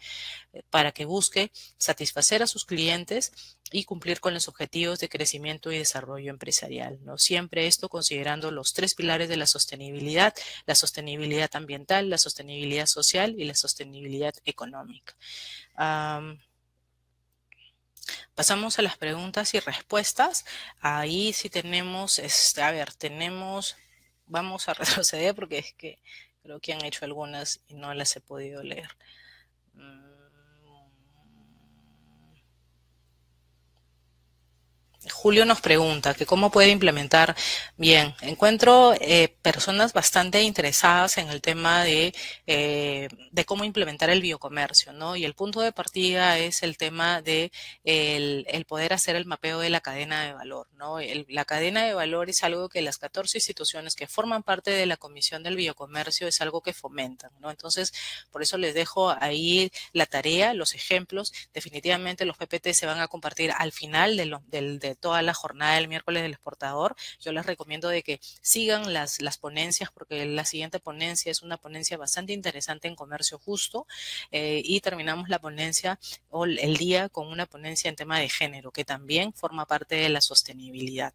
eh, para que busque satisfacer a sus clientes y cumplir con los objetivos de crecimiento y desarrollo empresarial. ¿no? Siempre esto considerando los tres pilares de la sostenibilidad, la sostenibilidad ambiental, la sostenibilidad social y la sostenibilidad económica. Pasamos a las preguntas y respuestas. Ahí sí tenemos, este, a ver, tenemos, vamos a retroceder porque es que creo que han hecho algunas y no las he podido leer. Julio nos pregunta que cómo puede implementar. Bien, encuentro eh, personas bastante interesadas en el tema de, eh, de, cómo implementar el biocomercio, ¿no? Y el punto de partida es el tema de el, poder hacer el mapeo de la cadena de valor, ¿no? la cadena de valor es algo que las 14 instituciones que forman parte de la Comisión del Biocomercio es algo que fomentan, ¿no? Entonces, por eso les dejo ahí la tarea, los ejemplos. Definitivamente los PPT se van a compartir al final del toda la jornada del miércoles del exportador. Yo les recomiendo de que sigan las, las ponencias porque la siguiente ponencia es una ponencia bastante interesante en comercio justo eh, y terminamos la ponencia o el día con una ponencia en tema de género que también forma parte de la sostenibilidad.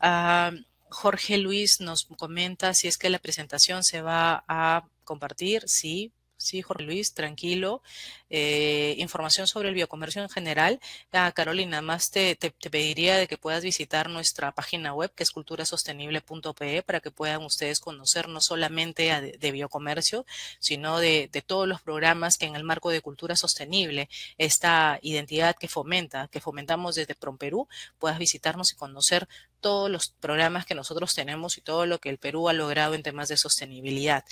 Ah, Jorge Luis nos comenta si es que la presentación se va a compartir, sí, sí, Jorge Luis, tranquilo. Eh, información sobre el biocomercio en general. Ah, Carolina, más te, te, pediría de que puedas visitar nuestra página web, que es culturasostenible.pe, para que puedan ustedes conocer no solamente de, biocomercio, sino de, de, todos los programas que en el marco de cultura sostenible, esta identidad que fomenta, que fomentamos desde PromPerú, puedas visitarnos y conocer todos los programas que nosotros tenemos y todo lo que el Perú ha logrado en temas de sostenibilidad.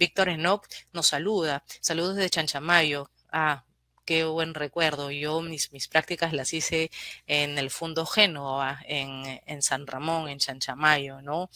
Víctor Enoch nos saluda, Saludos de Chanchamayo. Ah, qué buen recuerdo. Yo mis, prácticas las hice en el fondo Génova, en, San Ramón, en Chanchamayo, ¿no?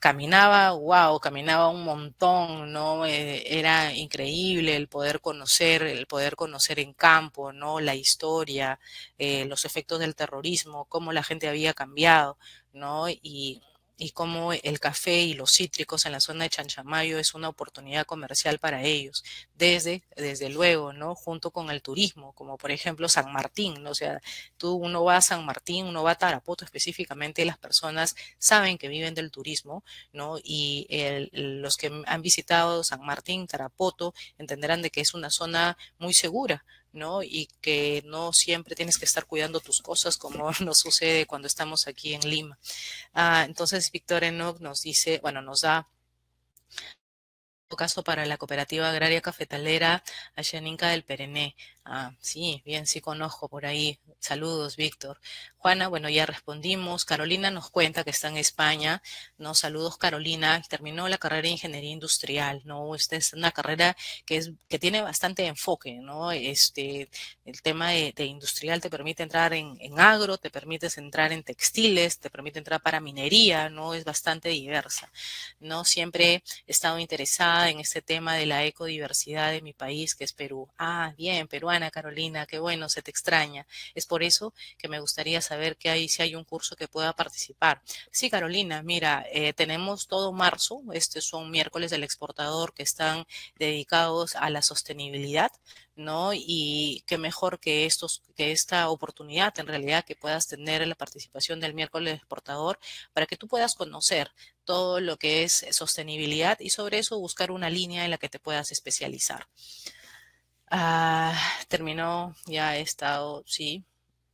caminaba, wow, caminaba un montón, ¿no? Eh, era increíble el poder conocer, el poder conocer en campo, ¿no? La historia, eh, los efectos del terrorismo, cómo la gente había cambiado, ¿no? Y y cómo el café y los cítricos en la zona de Chanchamayo es una oportunidad comercial para ellos, desde, desde luego, ¿no? Junto con el turismo, como por ejemplo San Martín, O sea, tú uno va a San Martín, uno va a Tarapoto específicamente, las personas saben que viven del turismo, ¿no? Y los que han visitado San Martín, Tarapoto, entenderán de que es una zona muy segura, ¿no? Y que no siempre tienes que estar cuidando tus cosas como nos sucede cuando estamos aquí en Lima. Ah, entonces, Víctor Enoch nos dice, bueno, nos da caso para la cooperativa agraria cafetalera Ayaninca del Perené. Ah, sí, bien, sí conozco por ahí. Saludos, Víctor. Juana, bueno, ya respondimos. Carolina nos cuenta que está en España. No, saludos, Carolina. Terminó la carrera de ingeniería industrial, ¿no? Esta es una carrera que, es, tiene bastante enfoque, ¿no? Este, el tema de, industrial te permite entrar en, agro, te permite entrar en textiles, te permite entrar para minería, ¿no? Es bastante diversa, ¿no? Siempre he estado interesada en este tema de la ecodiversidad de mi país, que es Perú. Ah, bien, Perú. Carolina, qué bueno, se te extraña. Es por eso que me gustaría saber que hay, si hay un curso que pueda participar. Sí, Carolina, mira, eh, tenemos todo marzo, estos son miércoles del exportador que están dedicados a la sostenibilidad, ¿no? Y qué mejor que estos, que esta oportunidad en realidad que puedas tener la participación del miércoles exportador para que tú puedas conocer todo lo que es sostenibilidad y sobre eso buscar una línea en la que te puedas especializar. Ah, terminó, ya he estado, sí.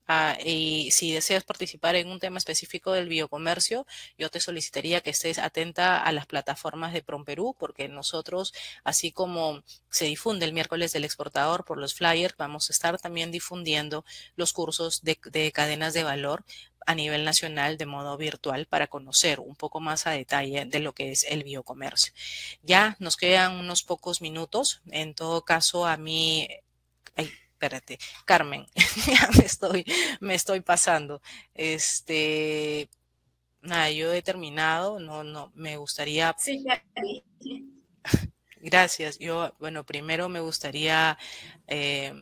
Ah, y si deseas participar en un tema específico del biocomercio, yo te solicitaría que estés atenta a las plataformas de Prom Perú porque nosotros, así como se difunde el miércoles del exportador por los flyers, vamos a estar también difundiendo los cursos de, de cadenas de valor a nivel nacional de modo virtual para conocer un poco más a detalle de lo que es el biocomercio. Ya nos quedan unos pocos minutos. En todo caso, a mí... Ay, espérate, Carmen, ya me estoy, me estoy pasando. Este, nada, yo he terminado, no, no, me gustaría. Sí, ya. Gracias. Yo, bueno, primero me gustaría eh,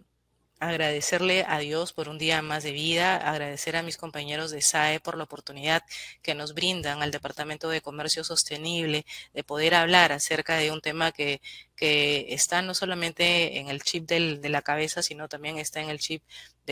agradecerle a Dios por un día más de vida, agradecer a mis compañeros de SAE por la oportunidad que nos brindan al Departamento de Comercio Sostenible de poder hablar acerca de un tema que, que está no solamente en el chip de la cabeza, sino también está en el chip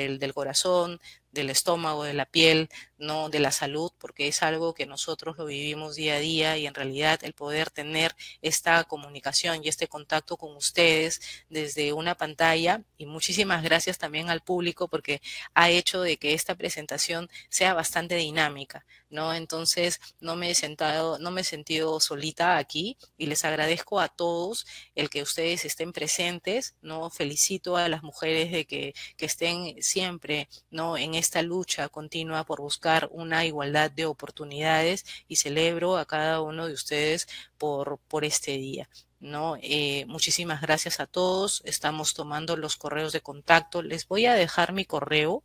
del, corazón, del estómago, de la piel, no de la salud, porque es algo que nosotros lo vivimos día a día y en realidad el poder tener esta comunicación y este contacto con ustedes desde una pantalla y muchísimas gracias también al público porque ha hecho de que esta presentación sea bastante dinámica. ¿no? Entonces, no me he sentado, no me he sentido solita aquí y les agradezco a todos el que ustedes estén presentes, ¿no? Felicito a las mujeres de que, que estén siempre, ¿no? En esta lucha continua por buscar una igualdad de oportunidades y celebro a cada uno de ustedes por, por este día. ¿no? Eh, muchísimas gracias a todos. Estamos tomando los correos de contacto. Les voy a dejar mi correo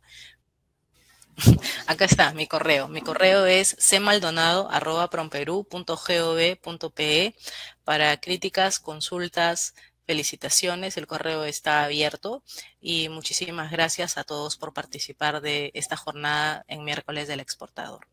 Acá está mi correo. Mi correo es c.maldonado@promperu.gob.pe para críticas, consultas, felicitaciones. El correo está abierto y muchísimas gracias a todos por participar de esta jornada en miércoles del exportador.